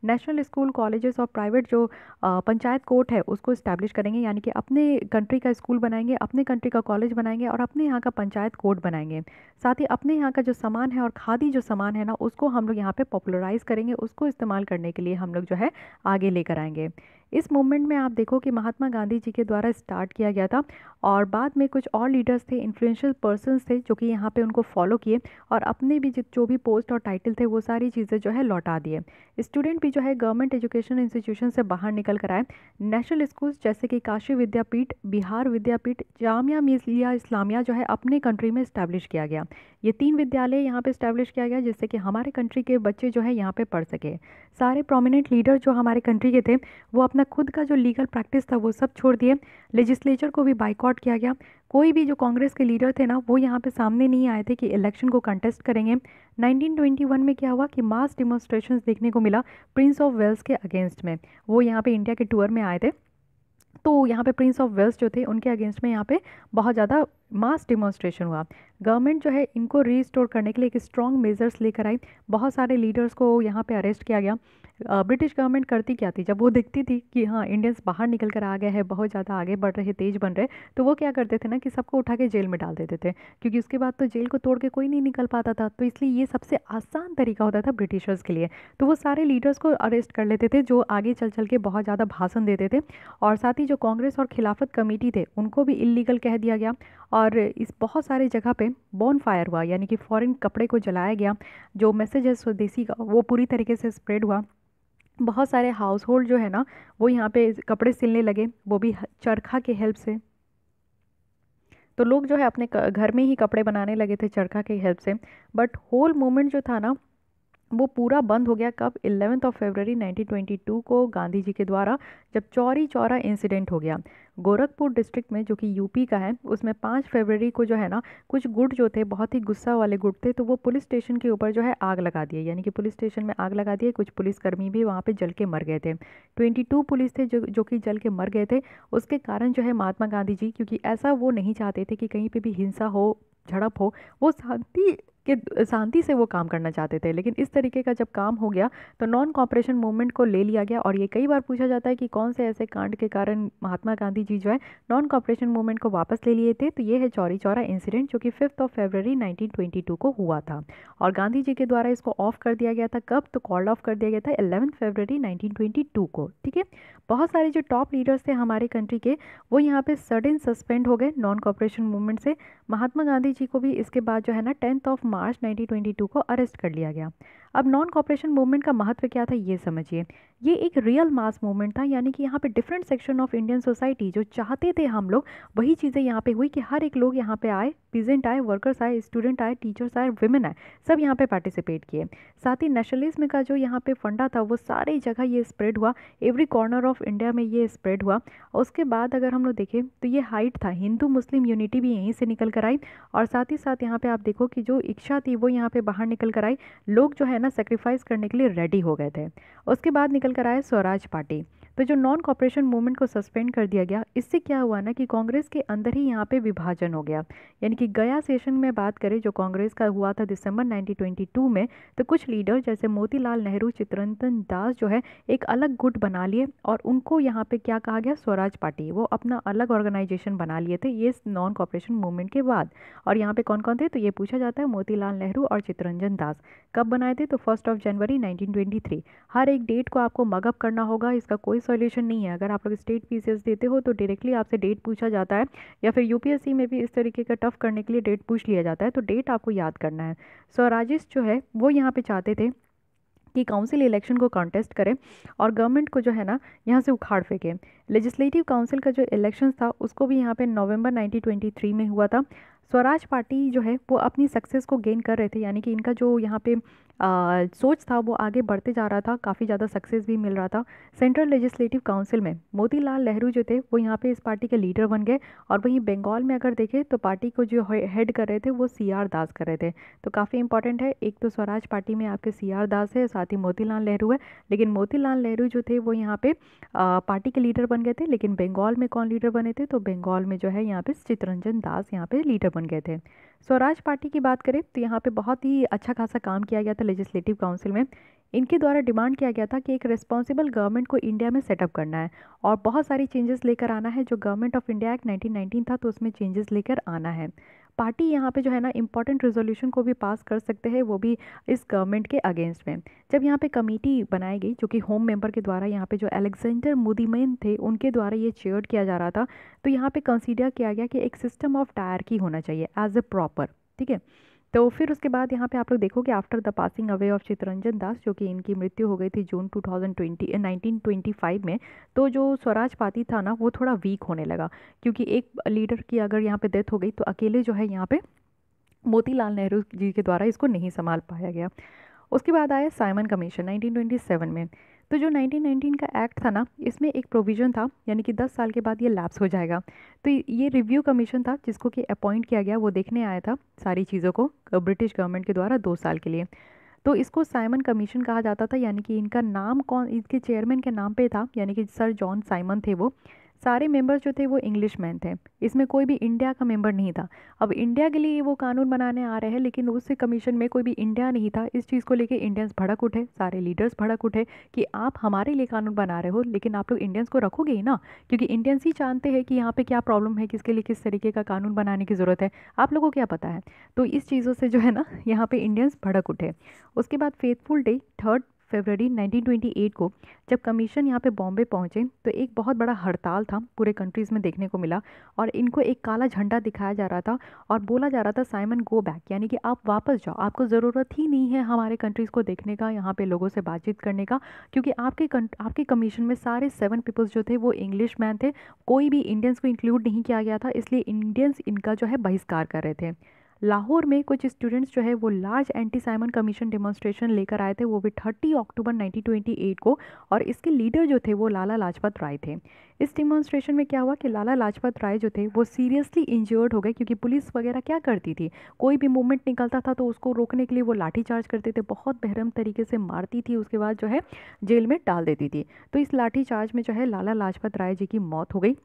नेशनल स्कूल कॉलेजेस और प्राइवेट जो पंचायत कोर्ट है उसको इस्टेब्लिश करेंगे यानी कि अपने कंट्री का स्कूल बनाएंगे अपने कंट्री का कॉलेज बनाएंगे और अपने यहाँ का पंचायत कोर्ट बनाएंगे साथ ही अपने यहाँ का जो सामान है और खादी जो सामान है ना उसको हम लोग यहाँ पर पॉपुलराइज़ करेंगे उसको इस्तेमाल करने के लिए हम लोग जो है आगे लेकर आएंगे इस मूवमेंट में आप देखो कि महात्मा गांधी जी के द्वारा स्टार्ट किया गया था और बाद में कुछ और लीडर्स थे इन्फ्लुएंशियल पर्सनस थे जो कि यहाँ पे उनको फॉलो किए और अपने भी जो भी पोस्ट और टाइटल थे वो सारी चीज़ें जो है लौटा दिए स्टूडेंट भी जो है गवर्नमेंट एजुकेशन इंस्टीट्यूशन से बाहर निकल कर आए नेशनल स्कूल्स जैसे कि काशी विद्यापीठ बिहार विद्यापीठ जामिया मिसलिया इस्लामिया जो है अपने कंट्री में इस्टेब्लिश किया गया ये तीन विद्यालय यहाँ पे इस्टेब्लिश किया गया जिससे कि हमारे कंट्री के बच्चे जो है यहाँ पे पढ़ सके सारे प्रोमिनेंट लीडर जो हमारे कंट्री के थे वो अपना खुद का जो लीगल प्रैक्टिस था वो सब छोड़ दिए लेजिस्लेचर को भी बाइकआउट किया गया कोई भी जो कांग्रेस के लीडर थे ना वो यहाँ पे सामने नहीं आए थे कि इलेक्शन को कंटेस्ट करेंगे 1921 में क्या हुआ कि मास डिमोन्स्ट्रेशन देखने को मिला प्रिंस ऑफ वेल्स के अगेंस्ट में वो यहाँ पर इंडिया के टूर में आए थे तो यहाँ पे प्रिंस ऑफ वेल्स जो थे उनके अगेंस्ट में यहाँ पे बहुत ज़्यादा मास डिमॉन्स्ट्रेशन हुआ गवर्नमेंट जो है इनको रीस्टोर करने के लिए एक स्ट्रॉन्ग मेजर्स लेकर आई बहुत सारे लीडर्स को यहाँ पे अरेस्ट किया गया ब्रिटिश गवर्नमेंट करती क्या थी जब वो देखती थी कि हाँ इंडियंस बाहर निकल कर आ गए हैं बहुत ज़्यादा आगे बढ़ रहे तेज़ बन रहे तो वो क्या करते थे ना कि सबको उठा के जेल में डाल देते थे क्योंकि उसके बाद तो जेल को तोड़ के कोई नहीं निकल पाता था तो इसलिए ये सबसे आसान तरीका होता था ब्रिटिशर्स के लिए तो वो सारे लीडर्स को अरेस्ट कर लेते थे जो आगे चल चल के बहुत ज़्यादा भाषण देते थे और साथ ही जो कांग्रेस और खिलाफत कमेटी थे उनको भी इलीगल कह दिया गया और इस बहुत सारे जगह पे बॉन फायर हुआ यानी कि फॉरेन कपड़े को जलाया गया जो मैसेज है स्वदेशी का वो पूरी तरीके से स्प्रेड हुआ बहुत सारे हाउस होल्ड जो है ना वो यहाँ पे कपड़े सिलने लगे वो भी चरखा के हेल्प से तो लोग जो है अपने घर में ही कपड़े बनाने लगे थे चरखा के हेल्प से बट होल मोमेंट जो था ना वो पूरा बंद हो गया कब इलेवेंथ ऑफ फेबररी 1922 को गांधी जी के द्वारा जब चौरी चौरा इंसिडेंट हो गया गोरखपुर डिस्ट्रिक्ट में जो कि यूपी का है उसमें पाँच फरवरी को जो है ना कुछ गुट जो थे बहुत ही गुस्सा वाले गुट थे तो वो पुलिस स्टेशन के ऊपर जो है आग लगा दिए यानी कि पुलिस स्टेशन में आग लगा दिए कुछ पुलिसकर्मी भी वहाँ पे जल के मर गए थे 22 पुलिस थे जो जो कि जल के मर गए थे उसके कारण जो है महात्मा गांधी जी क्योंकि ऐसा वो नहीं चाहते थे कि कहीं पर भी हिंसा हो झड़प हो वो शांति कि शांति से वो काम करना चाहते थे लेकिन इस तरीके का जब काम हो गया तो नॉन कॉपरेशन मूवमेंट को ले लिया गया और ये कई बार पूछा जाता है कि कौन से ऐसे कांड के कारण महात्मा गांधी जी जो है नॉन कॉपरेशन मूवमेंट को वापस ले लिए थे तो ये है चौरी चौरा इंसिडेंट जो कि फिफ्थ ऑफ फेबररी नाइनटीन को हुआ था और गांधी जी के द्वारा इसको ऑफ कर दिया गया था कब तो कॉल ऑफ कर दिया गया था एलेवंथ फेबररी नाइनटीन को ठीक है बहुत सारे जो टॉप लीडर्स थे हमारे कंट्री के वो यहाँ पे सडन सस्पेंड हो गए नॉन कॉपरेशन मूवमेंट से महात्मा गांधी जी को भी इसके बाद जो है ना टेंथ ऑफ मार्च 1922 को अरेस्ट कर लिया गया अब नॉन कॉपरेशन मूवमेंट का महत्व क्या था ये समझिए ये एक रियल मास मूवमेंट था यानी कि यहाँ पे different section of Indian society जो चाहते थे हम लोग वही चीज़ें यहाँ पे हुई कि हर एक लोग यहाँ पे आए पीजेंट आए वर्कर्स आए स्टूडेंट आए टीचर्स आए वुमेन आए सब यहाँ पे पार्टिसिपेट किए साथ ही नेशनलिज्म का जो यहाँ पे फंडा था वो सारी जगह ये स्प्रेड हुआ एवरी कॉर्नर ऑफ इंडिया में ये स्प्रेड हुआ उसके बाद अगर हम लोग देखें तो ये हाइट था हिंदू मुस्लिम यूनिटी भी यहीं से निकल कर आई और साथ ही साथ यहाँ पर आप देखो कि जो इच्छा थी वो यहाँ पर बाहर निकल कर आई लोग जो है अपना सेक्रीफाइस करने के लिए रेडी हो गए थे उसके बाद निकल कर आए स्वराज पार्टी तो जो नॉन कॉपरेशन मूवमेंट को सस्पेंड कर दिया गया इससे क्या हुआ ना कि कांग्रेस के अंदर ही यहाँ पे विभाजन हो गया यानी कि गया सेशन में बात करें जो कांग्रेस का हुआ था दिसंबर 1922 में तो कुछ लीडर जैसे मोतीलाल नेहरू चित्रंतन दास जो है एक अलग गुट बना लिए और उनको यहाँ पे क्या कहा गया स्वराज पार्टी वो अपना अलग ऑर्गेनाइजेशन बना लिए थे ये नॉन कॉपरेशन मूवमेंट के बाद और यहाँ पे कौन कौन थे तो ये पूछा जाता है मोतीलाल नेहरू और चित्रंजन दास कब बनाए थे तो फर्स्ट ऑफ जनवरी नाइनटीन हर एक डेट को आपको मगअप करना होगा इसका कोई सॉल्यूशन नहीं है अगर आप लोग स्टेट पी देते हो तो डायरेक्टली आपसे डेट पूछा जाता है या फिर यूपीएससी में भी इस तरीके का टफ करने के लिए डेट पूछ लिया जाता है तो डेट आपको याद करना है सो राजेश जो है वो यहाँ पर चाहते थे कि काउंसिल इलेक्शन को कॉन्टेस्ट करें और गवर्नमेंट को जो है ना यहाँ से उखाड़ फेंकें लेजिस्लेटिव काउंसिल का जो इलेक्शन था उसको भी यहाँ पे नवंबर 1923 में हुआ था स्वराज पार्टी जो है वो अपनी सक्सेस को गेन कर रहे थे यानी कि इनका जो यहाँ पे आ, सोच था वो आगे बढ़ते जा रहा था काफ़ी ज़्यादा सक्सेस भी मिल रहा था सेंट्रल लेजिस्लेटिव काउंसिल में मोतीलाल नेहरू जो थे वो यहाँ पे इस पार्टी के लीडर बन गए और वहीं बंगाल में अगर देखें तो पार्टी को जो हेड कर रहे थे वो सी आर दास कर रहे थे तो काफ़ी इंपॉर्टेंट है एक तो स्वराज पार्टी में आपके सी आर दास है साथ ही मोतीलाल नेहरू है लेकिन मोतीलाल नेहरू जो थे वो यहाँ पर पार्टी के लीडर बन गए थे लेकिन बंगाल में कौन लीडर बने थे तो बंगाल में जो है यहाँ पर चितरंजन दास यहाँ पर लीडर बन गए थे स्वराज पार्टी की बात करें तो यहाँ पे बहुत ही अच्छा खासा काम किया गया था लेजिस्लेटिव काउंसिल में इनके द्वारा डिमांड किया गया था कि एक रिस्पॉन्सिबल गवर्नमेंट को इंडिया में सेटअप करना है और बहुत सारी चेंजेस लेकर आना है जो गवर्नमेंट ऑफ इंडिया एक्ट 1919 था तो उसमें चेंजेस लेकर आना है पार्टी यहाँ पे जो है ना इंपॉर्टेंट रेजोल्यूशन को भी पास कर सकते हैं वो भी इस गवर्नमेंट के अगेंस्ट में जब यहाँ पे कमेटी बनाई गई जो कि होम मेंबर के द्वारा यहाँ पे जो अलेक्जेंडर मुदीमेन थे उनके द्वारा ये चेयर किया जा रहा था तो यहाँ पे कंसीडर किया गया कि एक सिस्टम ऑफ टायर की होना चाहिए एज ए प्रॉपर ठीक है तो फिर उसके बाद यहाँ पे आप लोग देखो कि after the passing away of Chittaranjan Das जो कि इनकी मृत्यु हो गई थी जून 2020 1925 में तो जो स्वराज पाती था ना वो थोड़ा वीक होने लगा क्योंकि एक लीडर की अगर यहाँ पे डेथ हो गई तो अकेले जो है यहाँ पे मोतीलाल नेहरू जी के द्वारा इसको नहीं संभाल पाया गया उसके बाद आया साइमन कमीशन नाइनटीन में तो जो 1919 का एक्ट था ना इसमें एक प्रोविज़न था यानी कि 10 साल के बाद ये लैप्स हो जाएगा तो ये रिव्यू कमीशन था जिसको कि अपॉइंट किया गया वो देखने आया था सारी चीज़ों को ब्रिटिश गवर्नमेंट के द्वारा दो साल के लिए तो इसको साइमन कमीशन कहा जाता था यानी कि इनका नाम कौन इनके चेयरमैन के नाम पे था यानी कि सर जॉन साइमन थे वो सारे मेंबर्स जो थे वो इंग्लिश मैन थे इसमें कोई भी इंडिया का मेंबर नहीं था अब इंडिया के लिए वो कानून बनाने आ रहे हैं लेकिन उस कमीशन में कोई भी इंडिया नहीं था इस चीज़ को लेकर इंडियंस भड़क उठे सारे लीडर्स भड़क उठे कि आप हमारे लिए कानून बना रहे हो लेकिन आप लोग इंडियंस को रखोगे ही ना क्योंकि इंडियंस ही जानते हैं कि यहाँ पर क्या प्रॉब्लम है किसके लिए किस तरीके का कानून बनाने की ज़रूरत है आप लोगों को क्या पता है तो इस चीज़ों से जो है ना यहाँ पर इंडियंस भड़क उठे उसके बाद फेथफुल डे थर्ड फरवरी 1928 को जब कमीशन यहाँ पे बॉम्बे पहुँचे तो एक बहुत बड़ा हड़ताल था पूरे कंट्रीज़ में देखने को मिला और इनको एक काला झंडा दिखाया जा रहा था और बोला जा रहा था साइमन गो बैक यानी कि आप वापस जाओ आपको ज़रूरत ही नहीं है हमारे कंट्रीज़ को देखने का यहाँ पे लोगों से बातचीत करने का क्योंकि आपके आपके कमीशन में सारे सेवन पीपल्स जो थे वो इंग्लिश मैन थे कोई भी इंडियंस को इंक्लूड नहीं किया गया था इसलिए इंडियंस इनका जो है बहिष्कार कर रहे थे लाहौर में कुछ स्टूडेंट्स जो है वो large anti Simon commission demonstration लेकर आए थे वो भी थर्टी अक्टूबर 1928 को और इसके लीडर जो थे वो लाला लाजपत राय थे इस डिमॉन्स्ट्रेशन में क्या हुआ कि लाला लाजपत राय जो थे वो सीरियसली इंजर्ड हो गए क्योंकि पुलिस वगैरह क्या करती थी कोई भी मूवमेंट निकलता था तो उसको रोकने के लिए वो लाठी चार्ज करते थे बहुत बहरम तरीके से मारती थी उसके बाद जो है जेल में डाल देती थी तो इस लाठी चार्ज में जो है लाला लाजपत राय जी की मौत हो गई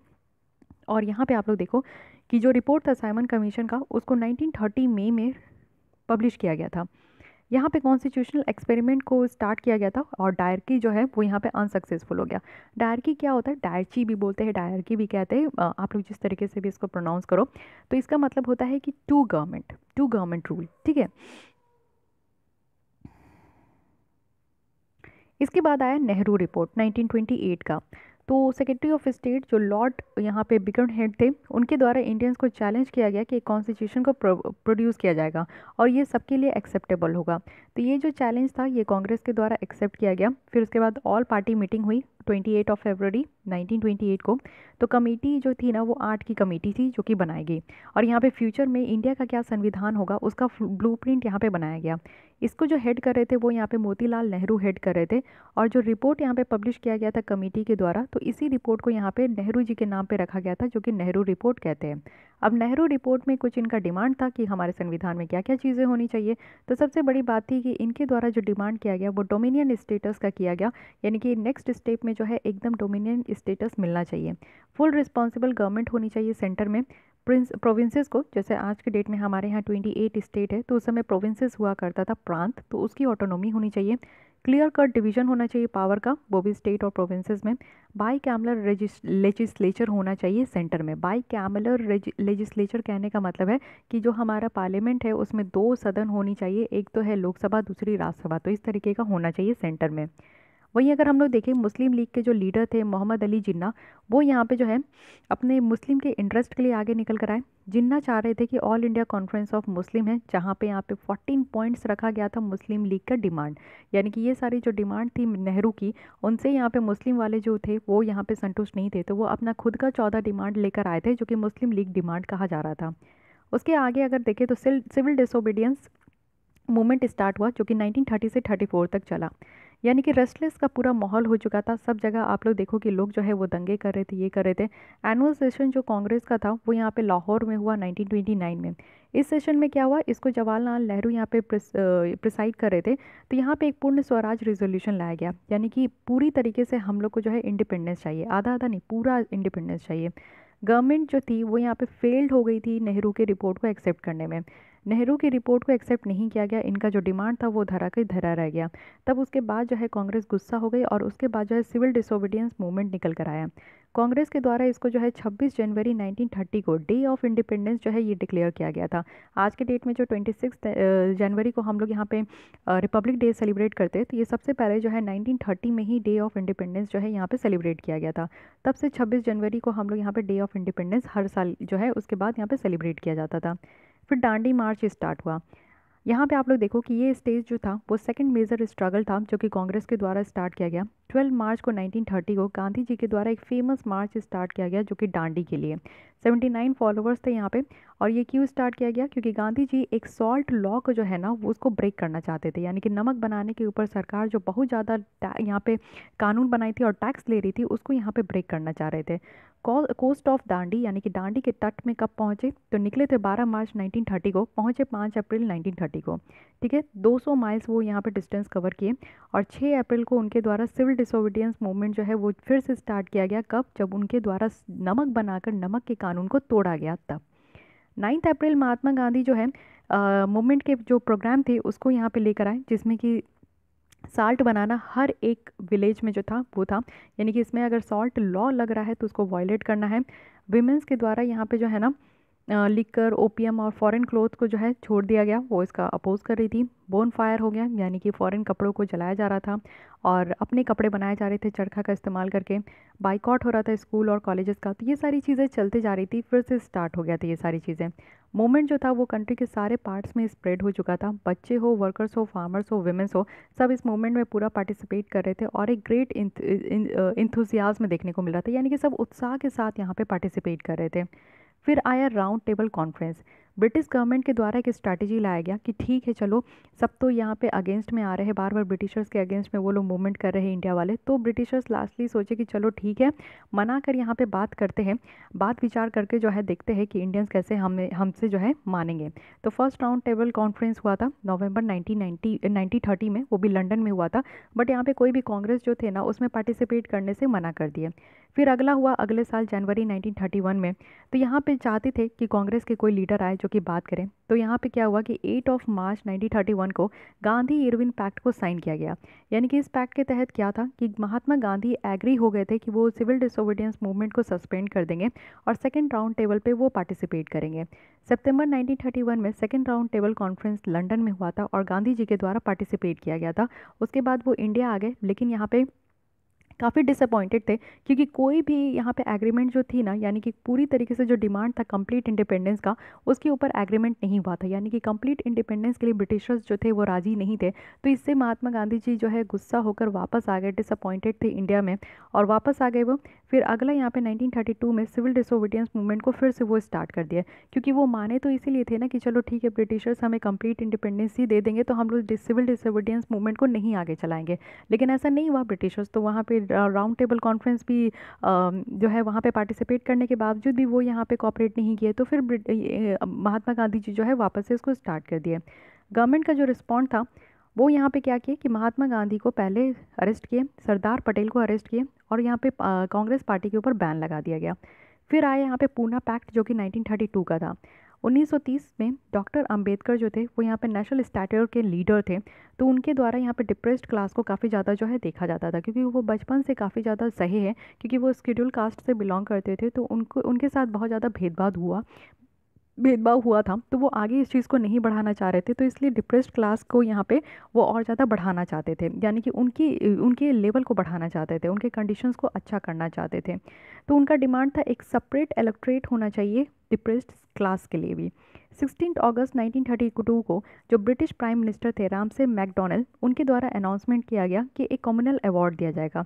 और यहाँ पे आप लोग देखो कि जो रिपोर्ट था साइमन कमीशन का उसको 1930 मई में पब्लिश किया गया था यहाँ पे कॉन्स्टिट्यूशनल एक्सपेरिमेंट को स्टार्ट किया गया था और डायरकी जो है वो यहाँ पे अनसक्सेसफुल हो गया डायरकी क्या होता है डायरची भी बोलते हैं डायरकी भी कहते हैं आप लोग जिस तरीके से भी इसको प्रोनाउंस करो तो इसका मतलब होता है कि two government two government rule ठीक है इसके बाद आया नेहरू रिपोर्ट 1928 का तो सेक्रेटरी ऑफ स्टेट जो लॉर्ड यहाँ पे बिकम हेड थे उनके द्वारा इंडियंस को चैलेंज किया गया कि कॉन्स्टिट्यूशन को प्रोड्यूस किया जाएगा और ये सबके लिए एक्सेप्टेबल होगा तो ये जो चैलेंज था ये कांग्रेस के द्वारा एक्सेप्ट किया गया फिर उसके बाद ऑल पार्टी मीटिंग हुई 28 ऑफ फरवरी 1928 को तो कमेटी जो थी ना वो आठ की कमेटी थी जो कि बनाई गई और यहाँ पे फ्यूचर में इंडिया का क्या संविधान होगा उसका ब्लूप्रिंट यहाँ पे बनाया गया इसको जो हेड कर रहे थे वो यहाँ पे मोतीलाल नेहरू हेड कर रहे थे और जो रिपोर्ट यहाँ पे पब्लिश किया गया था कमेटी के द्वारा तो इसी रिपोर्ट को यहाँ पे नेहरू जी के नाम पे रखा गया था जो कि नेहरू रिपोर्ट कहते हैं अब नेहरू रिपोर्ट में कुछ इनका डिमांड था कि हमारे संविधान में क्या क्या चीज़ें होनी चाहिए तो सबसे बड़ी बात थी कि इनके द्वारा जो डिमांड किया गया वो डोमिनियन स्टेटस का किया गया यानी कि नेक्स्ट स्टेप में जो है एकदम डोमिनियन स्टेटस मिलना चाहिए फुल रिस्पॉन्सिबल गवर्नमेंट होनी चाहिए सेंटर में प्रिंस प्रोविंसेस को जैसे आज के डेट में हमारे यहाँ ट्वेंटी एट स्टेट है तो उस समय प्रोविंसेस हुआ करता था प्रांत तो उसकी ऑटोनॉमी होनी चाहिए क्लियर कट डिवीजन होना चाहिए पावर का वो भी स्टेट और प्रोविंसेस में बाई कैमलर लेजिस्लेचर होना चाहिए सेंटर में बाई कैमलर लेजिस्लेचर कहने का मतलब है कि जो हमारा पार्लियामेंट है उसमें दो सदन होनी चाहिए एक तो है लोकसभा दूसरी राज्यसभा तो इस तरीके का होना चाहिए सेंटर में वहीं अगर हम लोग देखें मुस्लिम लीग के जो लीडर थे मोहम्मद अली जिन्ना वो यहाँ पे जो है अपने मुस्लिम के इंटरेस्ट के लिए आगे निकल कर आए जिन्ना चाह रहे थे कि all India conference of Muslim है जहाँ पे यहाँ पे 14 पॉइंट्स रखा गया था मुस्लिम लीग का डिमांड यानी कि ये सारी जो डिमांड थी नेहरू की उनसे यहाँ पे मुस्लिम वाले जो थे वो यहाँ पे संतुष्ट नहीं थे तो वो अपना खुद का चौदह डिमांड लेकर आए थे जो कि मुस्लिम लीग डिमांड कहा जा रहा था उसके आगे अगर देखें तो सिविल डिसोबीडियंस मूवमेंट स्टार्ट हुआ जो कि 1930 से 34 तक चला यानी कि रेस्टलेस का पूरा माहौल हो चुका था सब जगह आप लोग देखो कि लोग जो है वो दंगे कर रहे थे ये कर रहे थे एनुअल सेशन जो कांग्रेस का था वो यहाँ पे लाहौर में हुआ 1929 में इस सेशन में क्या हुआ इसको जवाहरलाल नेहरू यहाँ पे प्रिसाइड कर रहे थे तो यहाँ पे एक पूर्ण स्वराज रेजोल्यूशन लाया गया यानी कि पूरी तरीके से हम लोग को जो है इंडिपेंडेंस चाहिए आधा आधा नहीं पूरा इंडिपेंडेंस चाहिए गवर्नमेंट जो थी वो यहाँ पे फेल्ड हो गई थी नेहरू के रिपोर्ट को एक्सेप्ट करने में नेहरू की रिपोर्ट को एक्सेप्ट नहीं किया गया इनका जो डिमांड था वो धरा के धरा रह गया तब उसके बाद जो है कांग्रेस गुस्सा हो गई और उसके बाद जो है सिविल डिसोबीडियंस मूवमेंट निकल कर आया कांग्रेस के द्वारा इसको जो है 26 जनवरी 1930 को डे ऑफ इंडिपेंडेंस जो है ये डिक्लेयर किया गया था आज के डेट में जो 26 जनवरी को हम लोग यहाँ पे रिपब्लिक डे सेलिब्रेट करते हैं तो ये सबसे पहले जो है 1930 में ही डे ऑफ इंडिपेंडेंस जो है यहाँ पे सेलिब्रेट किया गया था तब से 26 जनवरी को हम लोग यहाँ पर डे ऑफ इंडिपेंडेंस हर साल जो है उसके बाद यहाँ पर सेलिब्रेट किया जाता था फिर डांडी मार्च स्टार्ट हुआ यहाँ पे आप लोग देखो कि ये स्टेज जो था वो सेकंड मेजर स्ट्रगल था जो कि कांग्रेस के द्वारा स्टार्ट किया गया 12 मार्च को 1930 को गांधी जी के द्वारा एक फेमस मार्च स्टार्ट किया गया जो कि डांडी के लिए 79 फॉलोअर्स थे यहाँ पे और ये क्यों स्टार्ट किया गया क्योंकि गांधी जी एक सॉल्ट लॉ को जो है ना वो उसको ब्रेक करना चाहते थे यानी कि नमक बनाने के ऊपर सरकार जो बहुत ज़्यादा यहाँ पे कानून बनाई थी और टैक्स ले रही थी उसको यहाँ पे ब्रेक करना चाह रहे थे कोस्ट ऑफ दांडी यानी कि दांडी के तट में कब पहुँचे तो निकले थे 12 मार्च 1930 को पहुँचे 5 अप्रैल 1930 को ठीक है 200 माइल्स वो यहाँ पे डिस्टेंस कवर किए और 6 अप्रैल को उनके द्वारा सिविल डिसोबिडियंस मूवमेंट जो है वो फिर से स्टार्ट किया गया कब जब उनके द्वारा नमक बनाकर नमक के कानून को तोड़ा गया तब नाइन्थ अप्रैल महात्मा गांधी जो है मूवमेंट के जो प्रोग्राम थे उसको यहाँ पे लेकर आए जिसमें कि साल्ट बनाना हर एक विलेज में जो था वो था यानी कि इसमें अगर सॉल्ट लॉ लग रहा है तो उसको वॉयलेट करना है वीमेंस के द्वारा यहाँ पे जो है ना लिकर ओपीएम और फॉरेन क्लोथ को जो है छोड़ दिया गया वो इसका अपोज़ कर रही थी बोन फायर हो गया यानी कि फॉरेन कपड़ों को जलाया जा रहा था और अपने कपड़े बनाए जा रहे थे चरखा का इस्तेमाल करके बाइकआउट हो रहा था स्कूल और कॉलेजेस का तो ये सारी चीज़ें चलते जा रही थी फिर से स्टार्ट हो गया था ये सारी चीज़ें मोमेंट जो था वो कंट्री के सारे पार्ट्स में स्प्रेड हो चुका था बच्चे हो वर्कर्स हो फार्मर्स हो वुमेंस हो सब इस मूवमेंट में पूरा पार्टिसिपेट कर रहे थे और एक ग्रेट इंथ में देखने को मिल रहा था यानी कि सब उत्साह के साथ यहाँ पर पार्टिसिपेट कर रहे थे फिर आया round table conference British government के द्वारा एक स्ट्रैटेजी लाया गया कि ठीक है चलो सब तो यहाँ पे अगेंस्ट में आ रहे हैं बार बार ब्रिटिशर्स के अगेंस्ट में वो लोग मूवमेंट कर रहे हैं इंडिया वाले तो ब्रिटिशर्स लास्टली सोचे कि चलो ठीक है मना कर यहाँ पे बात करते हैं बात विचार करके जो है देखते हैं कि इंडियंस कैसे हमें हमसे जो है मानेंगे तो फर्स्ट राउंड टेबल कॉन्फ्रेंस हुआ था नवंबर 1990 थर्टी में वो भी लंडन में हुआ था बट यहाँ पर कोई भी कांग्रेस जो थे ना उसमें पार्टिसिपेट करने से मना कर दिए फिर अगला हुआ अगले साल जनवरी 1931 में तो यहाँ पे चाहते थे कि कांग्रेस के कोई लीडर आए जो कि बात करें तो यहाँ पे क्या हुआ कि 8 ऑफ मार्च 1931 को गांधी इरविन पैक्ट को साइन किया गया यानी कि इस पैक्ट के तहत क्या था कि महात्मा गांधी एग्री हो गए थे कि वो सिविल डिसोबिडियंस मूवमेंट को सस्पेंड कर देंगे और सेकेंड राउंड टेबल पर वो पार्टिसिपेट करेंगे सेप्टेम्बर नाइनटीन में second round table conference London में हुआ था और गांधी जी के द्वारा पार्टिसिपेट किया गया था उसके बाद वो इंडिया आ गए लेकिन यहाँ पर काफ़ी डिसअपॉइंटेड थे क्योंकि कोई भी यहाँ पे एग्रीमेंट जो थी ना यानी कि पूरी तरीके से जो डिमांड था कंप्लीट इंडिपेंडेंस का उसके ऊपर एग्रीमेंट नहीं हुआ था यानी कि कंप्लीट इंडिपेंडेंस के लिए ब्रिटिशर्स जो थे वो राज़ी नहीं थे तो इससे महात्मा गांधी जी जो है गुस्सा होकर वापस आ गए डिसअपॉइंटेड थे इंडिया में और वापस आ गए वो फिर अगला यहाँ पे 1932 में सिविल डिसोबिडियंस मूवमेंट को फिर से वो स्टार्ट कर दिया क्योंकि वो माने तो इसीलिए थे ना कि चलो ठीक है ब्रिटिशर्स हमें कंप्लीट ही दे देंगे तो हम लोग सिविल डिसोबिडियंस मूवमेंट को नहीं आगे चलाएंगे लेकिन ऐसा नहीं हुआ ब्रिटिशर्स तो वहाँ पर राउंड टेबल कॉन्फ्रेंस भी जो है वहाँ पर पार्टिसिपेट करने के बावजूद भी वो यहाँ पर कॉपरेट नहीं किए तो फिर महात्मा गांधी जी जो है वापस से इसको स्टार्ट कर दिया गवर्नमेंट का जो रिस्पॉन्ड था वो यहाँ पे क्या किए कि महात्मा गांधी को पहले अरेस्ट किए सरदार पटेल को अरेस्ट किए और यहाँ पे कांग्रेस पार्टी के ऊपर बैन लगा दिया गया फिर आए यहाँ पे पूना पैक्ट जो कि 1932 का था 1930 में डॉक्टर अंबेडकर जो थे वो यहाँ पे नेशनल स्टैट्यूर के लीडर थे तो उनके द्वारा यहाँ पे डिप्रेस्ड क्लास को काफ़ी ज़्यादा जो है देखा जाता था क्योंकि वो बचपन से काफ़ी ज़्यादा सही है क्योंकि वो स्कीड्यूल कास्ट से बिलोंग करते थे तो उनको उनके साथ बहुत ज़्यादा भेदभाव हुआ भेदभाव हुआ था तो वो आगे इस चीज़ को नहीं बढ़ाना चाह रहे थे तो इसलिए डिप्रेस्ड क्लास को यहाँ पे वो और ज़्यादा बढ़ाना चाहते थे यानी कि उनकी उनके लेवल को बढ़ाना चाहते थे उनके कंडीशंस को अच्छा करना चाहते थे तो उनका डिमांड था एक सेपरेट इलेक्ट्रेट होना चाहिए डिप्रेस्ड क्लास के लिए भी सिक्सटीन अगस्त नाइनटीन को जो ब्रिटिश प्राइम मिनिस्टर थे रामसे मैकडोनल्ड उनके द्वारा अनाउंसमेंट किया गया कि एक कॉमनल अवार्ड दिया जाएगा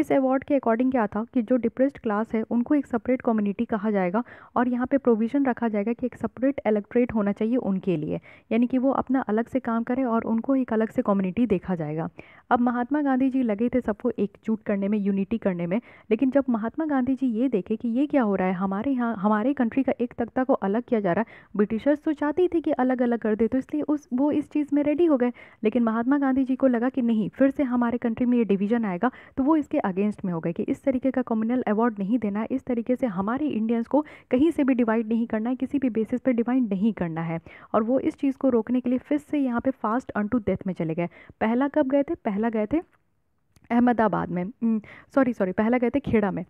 इस अवार्ड के अकॉर्डिंग क्या था कि जो डिप्रेस्ड क्लास है उनको एक सेपरेट कम्युनिटी कहा जाएगा और यहाँ पे प्रोविज़न रखा जाएगा कि एक सेपरेट इलेक्ट्रेट होना चाहिए उनके लिए यानी कि वो अपना अलग से काम करें और उनको एक अलग से कम्युनिटी देखा जाएगा अब महात्मा गांधी जी लगे थे सबको एकजुट करने में यूनिटी करने में लेकिन जब महात्मा गांधी जी ये देखे कि ये क्या हो रहा है हमारे यहाँ हमारे कंट्री का एक तख्ता को अलग किया जा रहा है ब्रिटिशर्स तो चाहते ही थे कि अलग अलग कर दे तो इसलिए उस वो इस चीज़ में रेडी हो गए लेकिन महात्मा गांधी जी को लगा कि नहीं फिर से हमारे कंट्री में ये डिवीज़न आएगा तो वो इसके अगेंस्ट में हो गए कि इस तरीके का कम्युनल अवार्ड नहीं देना इस तरीके से हमारे इंडियंस को कहीं से भी डिवाइड नहीं करना है किसी भी बेसिस पर डिवाइड नहीं करना है और वो इस चीज़ को रोकने के लिए फिर से यहाँ पर फास्ट अन टू डेथ में चले गए पहला कब गए थे पहला गए थे अहमदाबाद में सॉरी सॉरी पहला गए थे खेड़ा में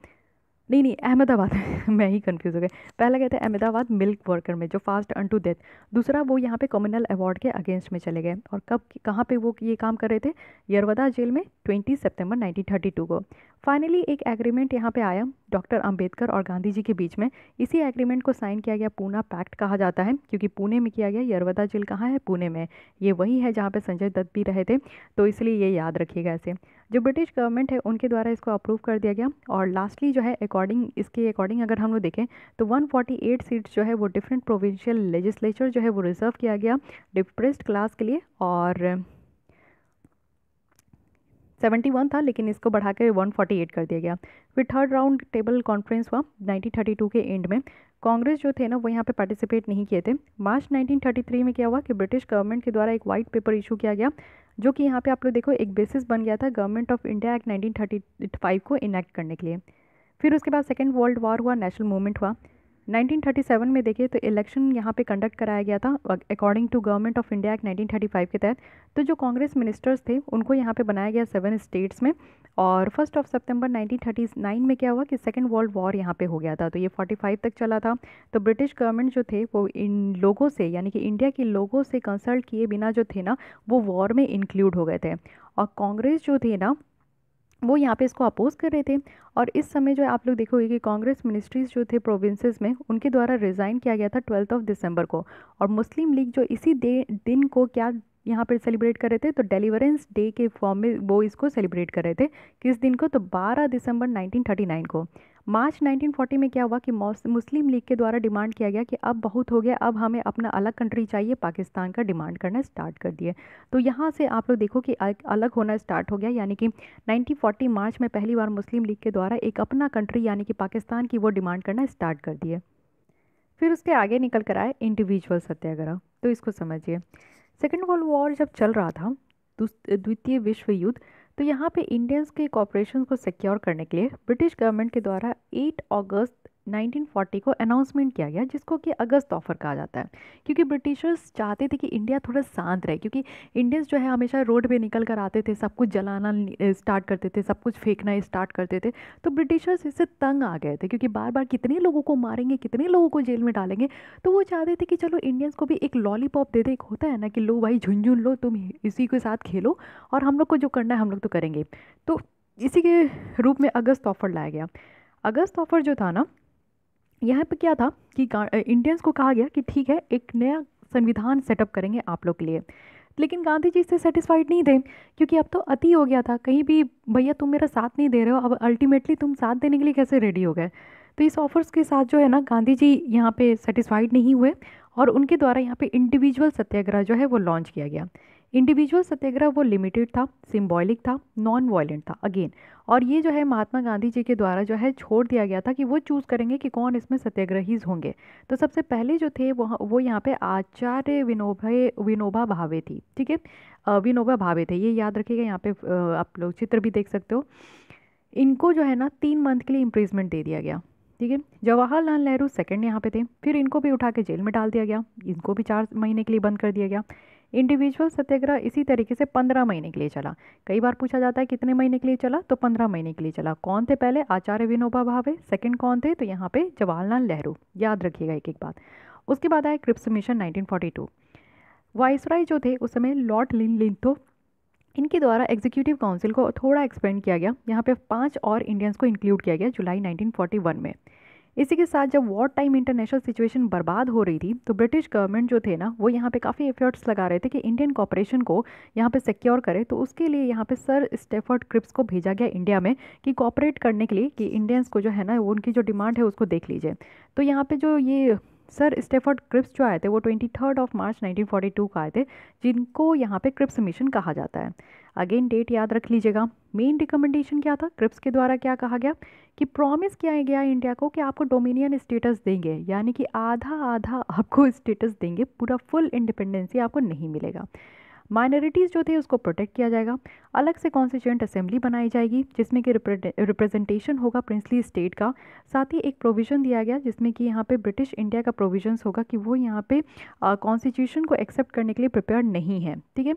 नहीं नहीं अहमदाबाद मैं ही कंफ्यूज हो गया पहला कहते हैं अहमदाबाद मिल्क वर्कर में जो फास्ट अन टू डेथ दूसरा वो यहाँ पे कम्युनल अवार्ड के अगेंस्ट में चले गए और कब कहाँ पे वो ये काम कर रहे थे यरवदा जेल में 20 सितंबर 1932 को फाइनली एक एग्रीमेंट यहाँ पे आया डॉक्टर अंबेडकर और गांधी जी के बीच में इसी एग्रीमेंट को साइन किया गया पूना पैक्ट कहा जाता है क्योंकि पुणे में किया गया यरवदा जेल कहाँ है पुणे में ये वही है जहाँ पर संजय दत्त भी रहे थे तो इसलिए ये याद रखिएगा ऐसे जो ब्रिटिश गवर्नमेंट है उनके द्वारा इसको अप्रूव कर दिया गया और लास्टली जो है अकॉर्डिंग इसके अकॉर्डिंग अगर हम लोग देखें तो 148 सीट्स जो है वो डिफरेंट प्रोविंशियल लेजिस्लेचर जो है वो रिजर्व किया गया डिप्रेस्ड क्लास के लिए और 71 था लेकिन इसको बढ़ा के 148 कर दिया गया फिर थर्ड राउंड टेबल कॉन्फ्रेंस हुआ 1932 के एंड में कांग्रेस जो थे ना वो यहाँ पे पार्टिसिपेट नहीं किए थे मार्च 1933 में क्या हुआ कि ब्रिटिश गवर्नमेंट के द्वारा एक वाइट पेपर इशू किया गया जो कि यहाँ पे आप लोग देखो एक बेसिस बन गया था गवर्नमेंट ऑफ इंडिया एक्ट 1935 को इनैक्ट करने के लिए फिर उसके बाद सेकेंड वर्ल्ड वॉर हुआ नेशनल मूवमेंट हुआ 1937 में देखिए तो इलेक्शन यहाँ पे कंडक्ट कराया गया था according to government of India act 1935 के तहत तो जो कांग्रेस मिनिस्टर्स थे उनको यहाँ पे बनाया गया सेवन स्टेट्स में और फर्स्ट ऑफ सितंबर 1939 में क्या हुआ कि सेकेंड वर्ल्ड वॉर यहाँ पे हो गया था तो ये 45 तक चला था तो ब्रिटिश गवर्नमेंट जो थे वो इन लोगों से यानी कि इंडिया के लोगों से कंसल्ट किए बिना जो थे ना वो वॉर में इंक्लूड हो गए थे और कांग्रेस जो थे ना वो यहाँ पे इसको अपोज कर रहे थे और इस समय जो आप लोग देखोगे कि कांग्रेस मिनिस्ट्रीज़ जो थे प्रोविंसेस में उनके द्वारा रिज़ाइन किया गया था ट्वेल्थ ऑफ दिसंबर को और मुस्लिम लीग जो इसी दे दिन को क्या यहाँ पर सेलिब्रेट कर रहे थे तो डेलीवरेंस डे के फॉर्म में वो इसको सेलिब्रेट कर रहे थे किस दिन को तो 12 दिसंबर 1939 को मार्च 1940 में क्या हुआ कि मुस्लिम लीग के द्वारा डिमांड किया गया कि अब बहुत हो गया अब हमें अपना अलग कंट्री चाहिए पाकिस्तान का डिमांड करना स्टार्ट कर दिए तो यहाँ से आप लोग देखो कि अलग होना स्टार्ट हो गया यानी कि 1940 मार्च में पहली बार मुस्लिम लीग के द्वारा एक अपना कंट्री यानी कि पाकिस्तान की वो डिमांड करना स्टार्ट कर दिए फिर उसके आगे निकल कर आए इंडिविजुअल सत्याग्रह तो इसको समझिए सेकेंड वर्ल्ड वॉर जब चल रहा था द्वितीय विश्व युद्ध तो यहाँ पे इंडियंस के कॉपरेशन को सिक्योर करने के लिए ब्रिटिश गवर्नमेंट के द्वारा 8 अगस्त 1940 को अनाउंसमेंट किया गया जिसको कि अगस्त ऑफर कहा जाता है क्योंकि ब्रिटिशर्स चाहते थे कि इंडिया थोड़ा शांत रहे क्योंकि इंडियंस जो है हमेशा रोड पे निकल कर आते थे सब कुछ जलाना स्टार्ट करते थे सब कुछ फेंकना स्टार्ट करते थे तो ब्रिटिशर्स इससे तंग आ गए थे क्योंकि बार बार कितने लोगों को मारेंगे कितने लोगों को जेल में डालेंगे तो वो चाहते थे कि चलो इंडियंस को भी एक लॉलीपॉप दे दे एक होता है ना कि लो भाई झुंझुन लो तुम इसी के साथ खेलो और हम लोग को जो करना है हम लोग तो करेंगे तो इसी के रूप में अगस्त ऑफर लाया गया अगस्त ऑफर जो था ना यहाँ पे क्या था कि इंडियंस को कहा गया कि ठीक है एक नया संविधान सेटअप करेंगे आप लोग के लिए लेकिन गांधी जी इससे सेटिस्फाइड नहीं थे क्योंकि अब तो अति हो गया था कहीं भी भैया तुम मेरा साथ नहीं दे रहे हो अब अल्टीमेटली तुम साथ देने के लिए कैसे रेडी हो गए तो इस ऑफर्स के साथ जो है ना गांधी जी यहाँ पे सेटिस्फाइड नहीं हुए और उनके द्वारा यहाँ पे इंडिविजुअल सत्याग्रह जो है वो लॉन्च किया गया इंडिविजुअल सत्याग्रह वो लिमिटेड था सिम्बॉलिक था नॉन वायलेंट था अगेन और ये जो है महात्मा गांधी जी के द्वारा जो है छोड़ दिया गया था कि वो चूज़ करेंगे कि कौन इसमें सत्याग्रही होंगे तो सबसे पहले जो थे वह वो यहाँ पे आचार्य विनोभा विनोबा भावे थी ठीक है विनोबा भावे थे ये याद रखिएगा यहाँ पे आप लोग चित्र भी देख सकते हो इनको जो है ना तीन मंथ के लिए इम्प्रेजमेंट दे दिया गया ठीक है जवाहरलाल नेहरू सेकेंड यहाँ पे थे फिर इनको भी उठा के जेल में डाल दिया गया इनको भी चार महीने के लिए बंद कर दिया गया इंडिविजुअल सत्याग्रह इसी तरीके से पंद्रह महीने के लिए चला कई बार पूछा जाता है कितने महीने के लिए चला तो पंद्रह महीने के लिए चला कौन थे पहले आचार्य विनोबा भावे सेकंड कौन थे तो यहाँ पे जवाहरलाल नेहरू याद रखिएगा एक एक बात उसके बाद आया क्रिप्स मिशन टू वाइसराय जो थे उस समय लॉर्ड लिन लिंथो इनके द्वारा एग्जीक्यूटिव काउंसिल को थोड़ा एक्सपेंड किया गया यहाँ पे पांच और इंडियंस को इंक्लूड किया गया जुलाई 1941 में इसी के साथ जब वॉर टाइम इंटरनेशनल सिचुएशन बर्बाद हो रही थी तो ब्रिटिश गवर्नमेंट जो थे ना वो यहाँ पे काफ़ी एफर्ट्स लगा रहे थे कि इंडियन कॉपरेशन को यहाँ पे सिक्योर करे तो उसके लिए यहाँ पे सर स्टेफर्ड क्रिप्स को भेजा गया इंडिया में कि कॉपरेट करने के लिए कि इंडियंस को जो है ना उनकी जो डिमांड है उसको देख लीजिए तो यहाँ पर जो ये सर स्टेफर्ड क्रिप्स जो आए थे वो ट्वेंटी थर्ड ऑफ मार्च 1942 का आए थे जिनको यहाँ पे क्रिप्स मिशन कहा जाता है अगेन डेट याद रख लीजिएगा मेन रिकमेंडेशन क्या था क्रिप्स के द्वारा क्या कहा गया कि प्रॉमिस किया गया इंडिया को कि आपको डोमिनियन स्टेटस देंगे यानी कि आधा आधा आपको स्टेटस देंगे पूरा फुल इंडिपेंडेंसी आपको नहीं मिलेगा माइनॉरिटीज़ जो थे उसको प्रोटेक्ट किया जाएगा अलग से कॉन्स्टिट्यूंट असेंबली बनाई जाएगी जिसमें कि रिप्रेजेंटेशन होगा प्रिंसली स्टेट का साथ ही एक प्रोविज़न दिया गया जिसमें कि यहाँ पे ब्रिटिश इंडिया का प्रोविजंस होगा कि वो यहाँ पे कॉन्स्टिट्यूशन को एक्सेप्ट करने के लिए प्रिपेयर नहीं है ठीक है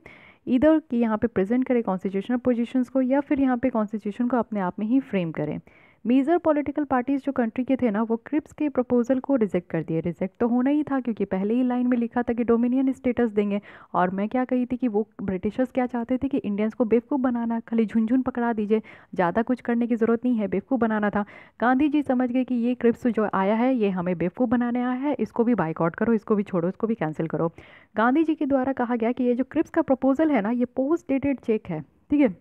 इधर कि यहाँ पे प्रेजेंट करें कॉन्स्टिट्यूशनल पोजिशन को या फिर यहाँ पे कॉन्स्टिट्यूशन को अपने आप में ही फ्रेम करें मेजर पॉलिटिकल पार्टीज़ जो कंट्री के थे ना वो क्रिप्स के प्रपोजल को रिजेक्ट कर दिए रिजेक्ट तो होना ही था क्योंकि पहले ही लाइन में लिखा था कि डोमिनियन स्टेटस देंगे और मैं क्या कही थी कि वो ब्रिटिशर्स क्या चाहते थे कि इंडियंस को बेवकूफ़ बनाना खाली झुंझुन पकड़ा दीजिए ज़्यादा कुछ करने की ज़रूरत नहीं है बेवकूफ़ बनाना था गांधी जी समझ गए कि ये क्रिप्स जो आया है ये हमें बेवकूफ़ बनाने आया है इसको भी बाइकआउट करो इसको भी छोड़ो इसको भी कैंसिल करो गांधी जी के द्वारा कहा गया कि ये जो क्रिप्स का प्रपोजल है ना ये पोस्ट डेटेड चेक है ठीक है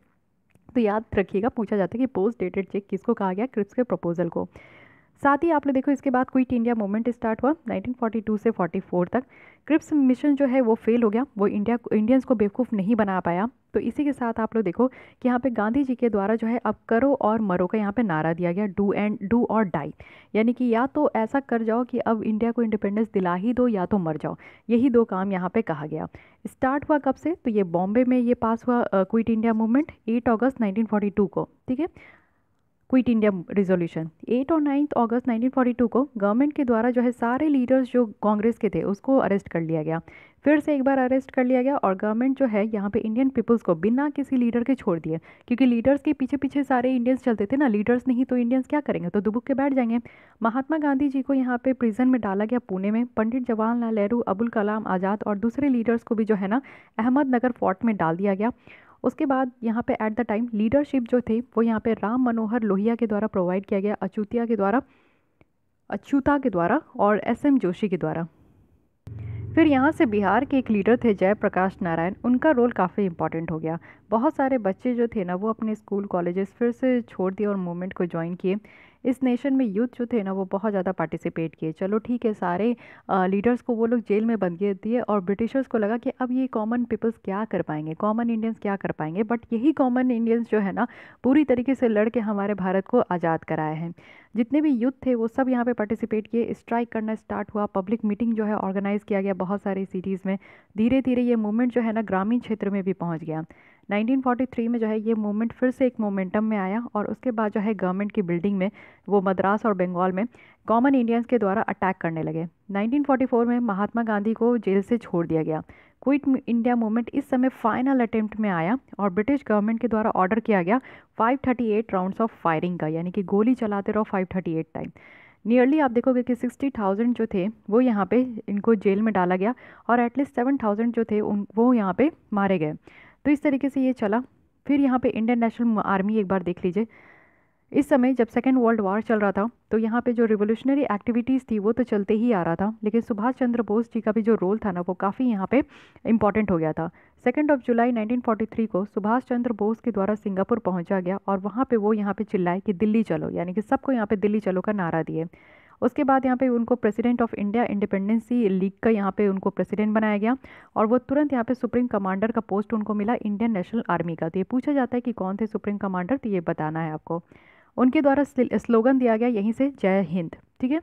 तो याद रखिएगा पूछा जाता है कि पोस्ट डेटेड चेक किसको कहा गया क्रिप्स के प्रपोजल को साथ ही आपने देखो इसके बाद क्विट इंडिया मूवमेंट स्टार्ट हुआ 1942 से 44 तक क्रिप्स मिशन जो है वो फेल हो गया वो इंडिया इंडियंस को बेवकूफ़ नहीं बना पाया तो इसी के साथ आप लोग देखो कि यहाँ पे गांधी जी के द्वारा जो है अब करो और मरो का यहाँ पे नारा दिया गया डू एंड डू और डाई यानी कि या तो ऐसा कर जाओ कि अब इंडिया को इंडिपेंडेंस दिला ही दो या तो मर जाओ यही दो काम यहाँ पे कहा गया स्टार्ट हुआ कब से तो ये बॉम्बे में ये पास हुआ quit India movement eight August nineteen को ठीक है क्विट इंडिया रिजोल्यूशन एट और नाइन्थ अगस्त 1942 को गवर्नमेंट के द्वारा जो है सारे लीडर्स जो कांग्रेस के थे उसको अरेस्ट कर लिया गया फिर से एक बार अरेस्ट कर लिया गया और गवर्नमेंट जो है यहाँ पे इंडियन पीपल्स को बिना किसी लीडर के छोड़ दिए क्योंकि लीडर्स के पीछे पीछे सारे इंडियंस चलते थे ना लीडर्स नहीं तो इंडियंस क्या करेंगे तो दुबुक के बैठ जाएंगे महात्मा गांधी जी को यहाँ पे प्रिजन में डाला गया पुणे में पंडित जवाहरलाल नेहरू अबुल कलाम आज़ाद और दूसरे लीडर्स को भी जो है ना अहमदनगर फोर्ट में डाल दिया गया उसके बाद यहाँ पे एट द टाइम लीडरशिप जो थे वो यहाँ पे राम मनोहर लोहिया के द्वारा प्रोवाइड किया गया अचूतिया के द्वारा अच्युता के द्वारा और एस एम जोशी के द्वारा फिर यहाँ से बिहार के एक लीडर थे जयप्रकाश नारायण उनका रोल काफ़ी इंपॉर्टेंट हो गया बहुत सारे बच्चे जो थे ना वो अपने स्कूल कॉलेजेस फिर से छोड़ दिए और मूवमेंट को ज्वाइन किए इस नेशन में यूथ जो थे ना वो बहुत ज़्यादा पार्टिसिपेट किए चलो ठीक है सारे लीडर्स को वो लोग जेल में बंद किए दिए और ब्रिटिशर्स को लगा कि अब ये कॉमन पीपल्स क्या कर पाएंगे कॉमन इंडियंस क्या कर पाएंगे बट यही कॉमन इंडियंस जो है ना पूरी तरीके से लड़ के हमारे भारत को आज़ाद कराए हैं जितने भी यूथ थे वो सब यहाँ पे पार्टिसिपेट किए स्ट्राइक करना स्टार्ट हुआ पब्लिक मीटिंग जो है ऑर्गेनाइज़ किया गया बहुत सारी सिटीज़ में धीरे धीरे ये मूवमेंट जो है ना ग्रामीण क्षेत्र में भी पहुँच गया 1943 में जो है ये मूवमेंट फिर से एक मोमेंटम में आया और उसके बाद जो है गवर्नमेंट की बिल्डिंग में वो मद्रास और बंगाल में कॉमन इंडियंस के द्वारा अटैक करने लगे 1944 में महात्मा गांधी को जेल से छोड़ दिया गया क्विट इंडिया मूवमेंट इस समय फाइनल अटेम्प्ट में आया और ब्रिटिश गवर्नमेंट के द्वारा ऑर्डर किया गया 538 राउंड्स ऑफ फायरिंग का यानी कि गोली चलाते रहो 538 टाइम नियरली आप देखोगे कि सिक्सटी थाउजेंड जो थे वो यहाँ पे इनको जेल में डाला गया और एटलीस्ट सेवन थाउजेंड जो थे उन वो यहाँ पे मारे गए तो इस तरीके से ये चला फिर यहाँ पे इंडियन नेशनल आर्मी एक बार देख लीजिए इस समय जब सेकेंड वर्ल्ड वॉर चल रहा था तो यहाँ पे जो रिवोल्यूशनरी एक्टिविटीज़ थी वो तो चलते ही आ रहा था लेकिन सुभाष चंद्र बोस जी का भी जो रोल था ना वो काफ़ी यहाँ पे इम्पॉर्टेंट हो गया था सेकेंड ऑफ जुलाई 1943 को सुभाष चंद्र बोस के द्वारा सिंगापुर पहुँचा गया और वहाँ पर वो यहाँ पर चिल्लाए कि दिल्ली चलो यानी कि सबको यहाँ पर दिल्ली चलो का नारा दिए उसके बाद यहाँ पे उनको president of India independency league का यहाँ पे उनको प्रेसिडेंट बनाया गया और वो तुरंत यहाँ पे सुप्रीम कमांडर का पोस्ट उनको मिला इंडियन नेशनल आर्मी का तो ये पूछा जाता है कि कौन थे सुप्रीम कमांडर तो ये बताना है आपको उनके द्वारा स्लोगन दिया गया यहीं से जय हिंद ठीक है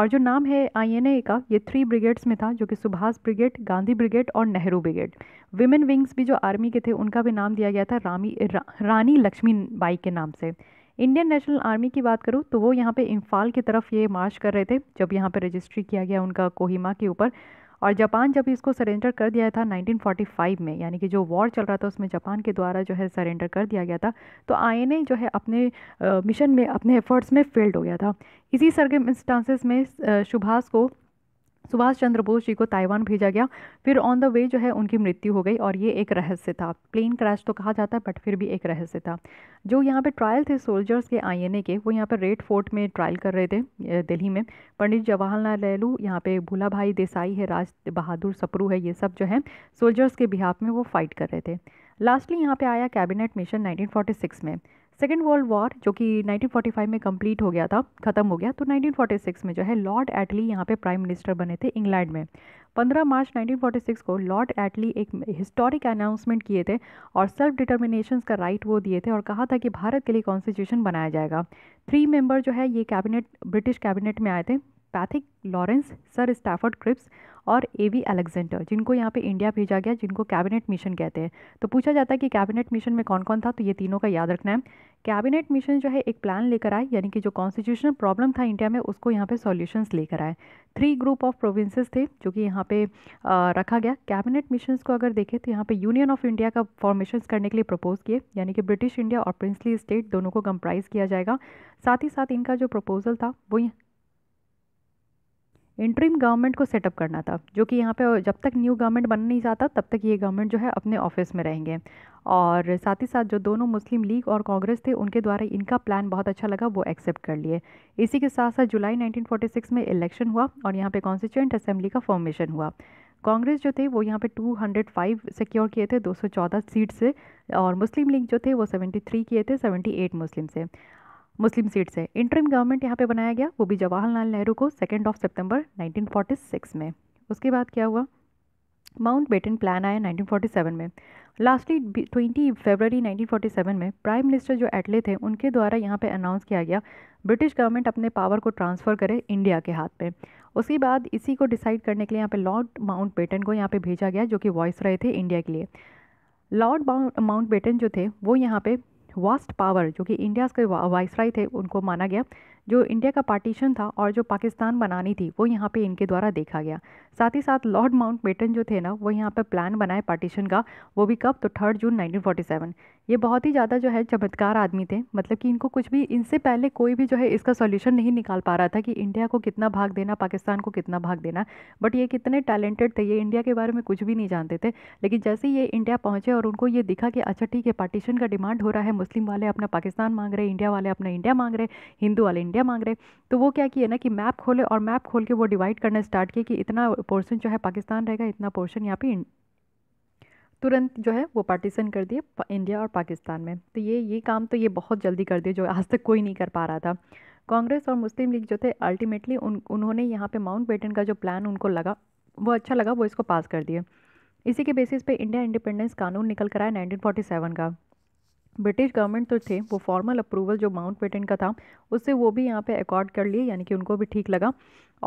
और जो नाम है आईएनए का ये थ्री ब्रिगेड्स में था जो कि सुभाष ब्रिगेड गांधी ब्रिगेड और नेहरू ब्रिगेड विमेन विंग्स भी जो आर्मी के थे उनका भी नाम दिया गया था रामी रा, रानी लक्ष्मी बाई के नाम से इंडियन नेशनल आर्मी की बात करूँ तो वो यहाँ पे इम्फाल की तरफ ये मार्च कर रहे थे जब यहाँ पे रजिस्ट्री किया गया उनका कोहिमा के ऊपर और जापान जब इसको सरेंडर कर दिया था 1945 में यानी कि जो वॉर चल रहा था उसमें जापान के द्वारा जो है सरेंडर कर दिया गया था तो आईएनए जो है अपने मिशन में अपने एफर्ट्स में फेल्ड हो गया था इसी इंस्टांसिस में सुभाष को सुभाष चंद्र बोस जी को ताइवान भेजा गया फिर ऑन द वे जो है उनकी मृत्यु हो गई और ये एक रहस्य था प्लेन क्रैश तो कहा जाता है बट फिर भी एक रहस्य था जो यहाँ पे ट्रायल थे सोल्जर्स के आईएनए के वो यहाँ पे रेड फोर्ट में ट्रायल कर रहे थे दिल्ली में पंडित जवाहरलाल नेहरू यहाँ पे भूला भाई देसाई है राज बहादुर सप्रू है ये सब जो है सोल्जर्स के बिहाफ में वो फाइट कर रहे थे लास्टली यहाँ पे आया कैबिनेट मिशन 1946 में सेकेंड वर्ल्ड वॉर जो कि 1945 में कंप्लीट हो गया था ख़त्म हो गया तो 1946 में जो है लॉर्ड एटली यहाँ पे प्राइम मिनिस्टर बने थे इंग्लैंड में 15 मार्च 1946 को लॉर्ड एटली एक हिस्टोरिक अनाउंसमेंट किए थे और सेल्फ डिटर्मिनेशन का राइट वो दिए थे और कहा था कि भारत के लिए कॉन्स्टिट्यूशन बनाया जाएगा थ्री मेंबर जो है ये कैबिनेट ब्रिटिश कैबिनेट में आए थे Pethick Lawrence sir Stafford Cripps और ए वी अलेक्जेंडर जिनको यहाँ पे इंडिया भेजा गया जिनको कैबिनेट मिशन कहते हैं तो पूछा जाता है कि कैबिनेट मिशन में कौन कौन था तो ये तीनों का याद रखना है कैबिनेट मिशन जो है एक प्लान लेकर आए यानी कि जो कॉन्स्टिट्यूशनल प्रॉब्लम था इंडिया में उसको यहाँ पे सॉल्यूशंस लेकर आए थ्री ग्रुप ऑफ प्रोविंसेस थे जो कि यहाँ पे आ, रखा गया कैबिनेट मिशन को अगर देखें तो यहाँ पे यूनियन ऑफ इंडिया का फॉर्मेशन करने के लिए प्रपोज किए यानी कि ब्रिटिश इंडिया और प्रिंसली स्टेट दोनों को कंप्राइज किया जाएगा साथ ही साथ इनका जो प्रपोजल था वो इंटरिम गवर्नमेंट को सेटअप करना था जो कि यहाँ पे जब तक न्यू गवर्नमेंट बन नहीं जाता तब तक ये गवर्नमेंट जो है अपने ऑफिस में रहेंगे और साथ ही साथ जो दोनों मुस्लिम लीग और कांग्रेस थे उनके द्वारा इनका प्लान बहुत अच्छा लगा वो एक्सेप्ट कर लिए इसी के साथ साथ जुलाई 1946 में इलेक्शन हुआ और यहाँ पे कॉन्स्टिट्यूंट असेंबली का फॉर्मेशन हुआ कांग्रेस जो थे वो यहाँ पे 205 सिक्योर किए थे 214 सीट से और मुस्लिम लीग जो थे वो 73 किए थे 78 मुस्लिम से मुस्लिम सीट से इंटरिम गवर्नमेंट यहाँ पे बनाया गया वो भी जवाहरलाल नेहरू को सेकेंड ऑफ सितंबर 1946 में उसके बाद क्या हुआ माउंट बेटन प्लान आया 1947 में लास्टली 20 फरवरी 1947 में प्राइम मिनिस्टर जो एटले थे उनके द्वारा यहाँ पे अनाउंस किया गया ब्रिटिश गवर्नमेंट अपने पावर को ट्रांसफ़र करे इंडिया के हाथ पे उसके बाद इसी को डिसाइड करने के लिए यहाँ पे लॉर्ड माउंट बेटन को यहाँ पे भेजा गया जो कि वॉइस रहे थे इंडिया के लिए लॉर्ड माउंट बेटन जो थे वो यहाँ पे वास्ट पावर जो कि इंडिया के वाइसराय थे उनको माना गया जो इंडिया का पार्टीशन था और जो पाकिस्तान बनानी थी वो यहाँ पे इनके द्वारा देखा गया साथ ही साथ लॉर्ड माउंट बेटन जो थे ना वो यहाँ पे प्लान बनाए पार्टीशन का वो भी कब तो थर्ड जून 1947 ये बहुत ही ज़्यादा जो है चमत्कार आदमी थे मतलब कि इनको कुछ भी इनसे पहले कोई भी जो है इसका सोल्यूशन नहीं निकाल पा रहा था कि इंडिया को कितना भाग देना पाकिस्तान को कितना भाग देना बट ये कितने टैलेंटेड थे ये इंडिया के बारे में कुछ भी नहीं जानते थे लेकिन जैसे ये इंडिया पहुँचे और उनको ये दिखा कि अच्छा ठीक है पार्टीशन का डिमांड हो रहा है मुस्लिम वाले अपना पाकिस्तान मांग रहे इंडिया वाले अपना इंडिया मांग रहे हिंदू वाले इंडिया मांग रहे तो वो क्या किए ना कि मैप खोले और मैप खोल के वो डिवाइड करना स्टार्ट किए कि इतना पोर्शन जो है पाकिस्तान रहेगा इतना पोर्शन यहाँ पे तुरंत जो है वो पार्टीशन कर दिए इंडिया और पाकिस्तान में तो ये ये काम तो ये बहुत जल्दी कर दिए जो आज तक कोई नहीं कर पा रहा था कांग्रेस और मुस्लिम लीग जो थे अल्टीमेटली उन उन्होंने यहाँ पे माउंट बेटन का जो प्लान उनको लगा वो अच्छा लगा वो इसको पास कर दिए इसी के बेसिस पे इंडिया इंडिपेंडेंस कानून निकल कर आया नाइनटीन का ब्रिटिश गवर्नमेंट तो थे वो फॉर्मल अप्रूवल जो माउंट बेटन का था उससे वो भी यहाँ पे अकॉर्ड कर लिए यानी कि उनको भी ठीक लगा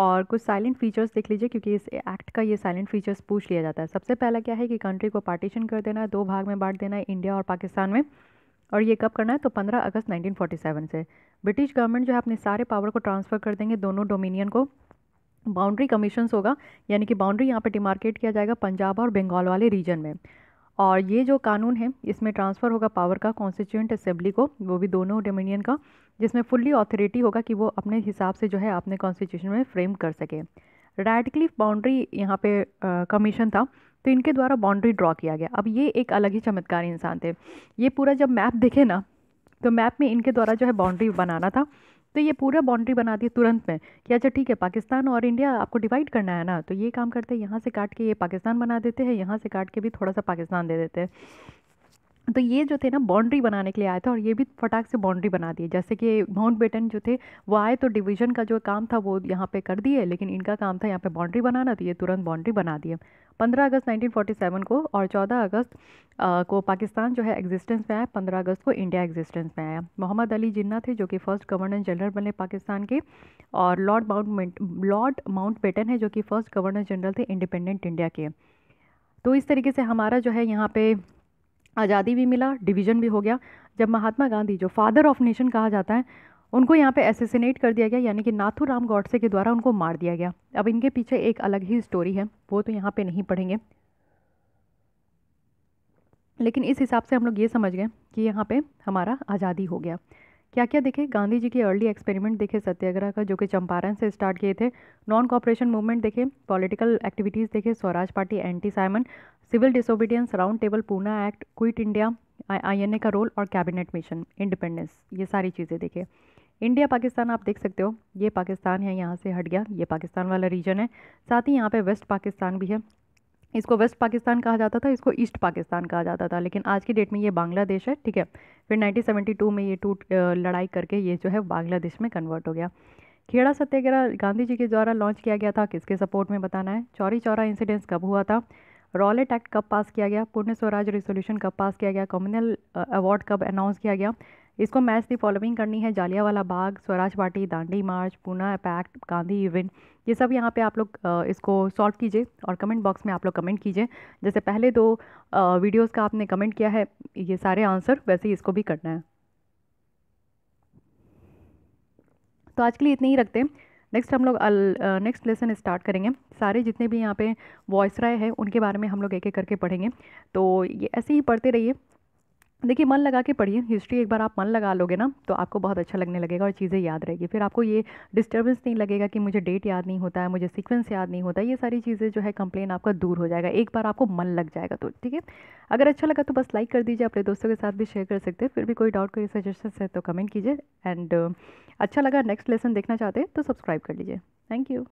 और कुछ साइलेंट फीचर्स देख लीजिए क्योंकि इस एक्ट का ये साइलेंट फीचर्स पूछ लिया जाता है सबसे पहला क्या है कि कंट्री को पार्टीशन कर देना है दो भाग में बांट देना है इंडिया और पाकिस्तान में और ये कब करना है तो पंद्रह अगस्त नाइनटीन से ब्रिटिश गवर्नमेंट जो है अपने सारे पावर को ट्रांसफ़र कर देंगे दोनों डोमिनियन को बाउंड्री कमीशन होगा यानी कि बाउंड्री यहाँ पे डिमार्केट किया जाएगा पंजाब और बंगाल वाले रीजन में और ये जो कानून है इसमें ट्रांसफ़र होगा पावर का कॉन्स्टिट्यूंट असेंबली को वो भी दोनों डोमिनियन का जिसमें फुल्ली अथॉरिटी होगा कि वो अपने हिसाब से जो है अपने कॉन्स्टिट्यूशन में फ्रेम कर सके रेडक्लिफ बाउंड्री यहाँ पे कमीशन था तो इनके द्वारा बाउंड्री ड्रॉ किया गया अब ये एक अलग ही चमत्कारी इंसान थे ये पूरा जब मैप देखे ना तो मैप में इनके द्वारा जो है बाउंड्री बनाना था तो ये पूरा बाउंड्री बना दी तुरंत में कि अच्छा ठीक है पाकिस्तान और इंडिया आपको डिवाइड करना है ना तो ये काम करते हैं यहाँ से काट के ये पाकिस्तान बना देते हैं यहाँ से काट के भी थोड़ा सा पाकिस्तान दे देते हैं तो ये जो थे ना बाउंड्री बनाने के लिए आए थे और ये भी फटाक से बाउंड्री बना दिए जैसे कि माउंट बेटन जो थे वो आए तो डिवीजन का जो काम था वो यहाँ पे कर दिए लेकिन इनका काम था यहाँ पे बाउंड्री बनाना तो ये तुरंत बाउंड्री बना दिए 15 अगस्त 1947 को और 14 अगस्त आ, को पाकिस्तान जो है एग्जिस्टेंस में आया 15 अगस्त को इंडिया एग्जिस्टेंस में आया मोहम्मद अली जिन्ना थे जो कि फ़र्स्ट गवर्नर जनरल बने पाकिस्तान के और lord mount lord Mountbatten है जो कि फ़र्स्ट गवर्नर जनरल थे इंडिपेंडेंट इंडिया के तो इस तरीके से हमारा जो है यहाँ पे आज़ादी भी मिला डिवीज़न भी हो गया जब महात्मा गांधी जो फादर ऑफ नेशन कहा जाता है उनको यहाँ पे एसेसिनेट कर दिया गया यानी कि नाथू राम गौडसे के द्वारा उनको मार दिया गया अब इनके पीछे एक अलग ही स्टोरी है वो तो यहाँ पे नहीं पढ़ेंगे लेकिन इस हिसाब से हम लोग ये समझ गए कि यहाँ पे हमारा आज़ादी हो गया क्या क्या देखे गांधी जी के अर्ली एक्सपेरिमेंट देखे सत्याग्रह का जो कि चंपारण से स्टार्ट किए थे नॉन कॉपरेशन मूवमेंट देखे पॉलिटिकल एक्टिविटीज़ देखे Swaraj party anti Simon civil disobedience round table Poona act quit India INA का रोल और कैबिनेट मिशन इंडिपेंडेंस ये सारी चीज़ें देखें इंडिया पाकिस्तान आप देख सकते हो ये पाकिस्तान है यहाँ से हट गया ये पाकिस्तान वाला रीजन है साथ ही यहाँ पे वेस्ट पाकिस्तान भी है इसको वेस्ट पाकिस्तान कहा जाता था इसको ईस्ट पाकिस्तान कहा जाता था लेकिन आज की डेट में ये बांग्लादेश है ठीक है फिर 1972 में ये टूट लड़ाई करके ये जो है बांग्लादेश में कन्वर्ट हो गया खेड़ा सत्याग्रह गांधी जी के द्वारा लॉन्च किया गया था किसके सपोर्ट में बताना है चौरी चौरा इंसिडेंट्स कब हुआ था रॉलेट एक्ट कब पास किया गया पूर्ण स्वराज रिसोल्यूशन कब पास किया गया कम्युनल अवार्ड कब अनाउंस किया गया इसको मैच दी फॉलोइंग करनी है Jallianwala Bagh Swaraj party Dandi march Poona pact Gandhi event ये सब यहाँ पे आप लोग इसको सॉल्व कीजिए और कमेंट बॉक्स में आप लोग कमेंट कीजिए जैसे पहले दो वीडियोज़ का आपने कमेंट किया है ये सारे आंसर वैसे ही इसको भी करना है तो आज के लिए इतने ही रखते हैं नेक्स्ट हम लोग नेक्स्ट लेसन स्टार्ट करेंगे सारे जितने भी यहाँ पे वॉइस राय है उनके बारे में हम लोग एक एक करके पढ़ेंगे तो ये ऐसे ही पढ़ते रहिए देखिए मन लगा के पढ़िए हिस्ट्री एक बार आप मन लगा लोगे ना तो आपको बहुत अच्छा लगने लगेगा और चीज़ें याद रहेगी फिर आपको ये डिस्टर्बेंस नहीं लगेगा कि मुझे डेट याद नहीं होता है मुझे सीक्वेंस याद नहीं होता ये सारी चीज़ें जो है कंप्लेन आपका दूर हो जाएगा एक बार आपको मन लग जाएगा तो ठीक है अगर अच्छा लगा तो बस लाइक कर दीजिए अपने दोस्तों के साथ भी शेयर कर सकते हैं फिर भी कोई डाउट कोई सजेशन है तो कमेंट कीजिए एंड अच्छा लगा नेक्स्ट लेसन देखना चाहते हैं तो सब्सक्राइब कर लीजिए थैंक यू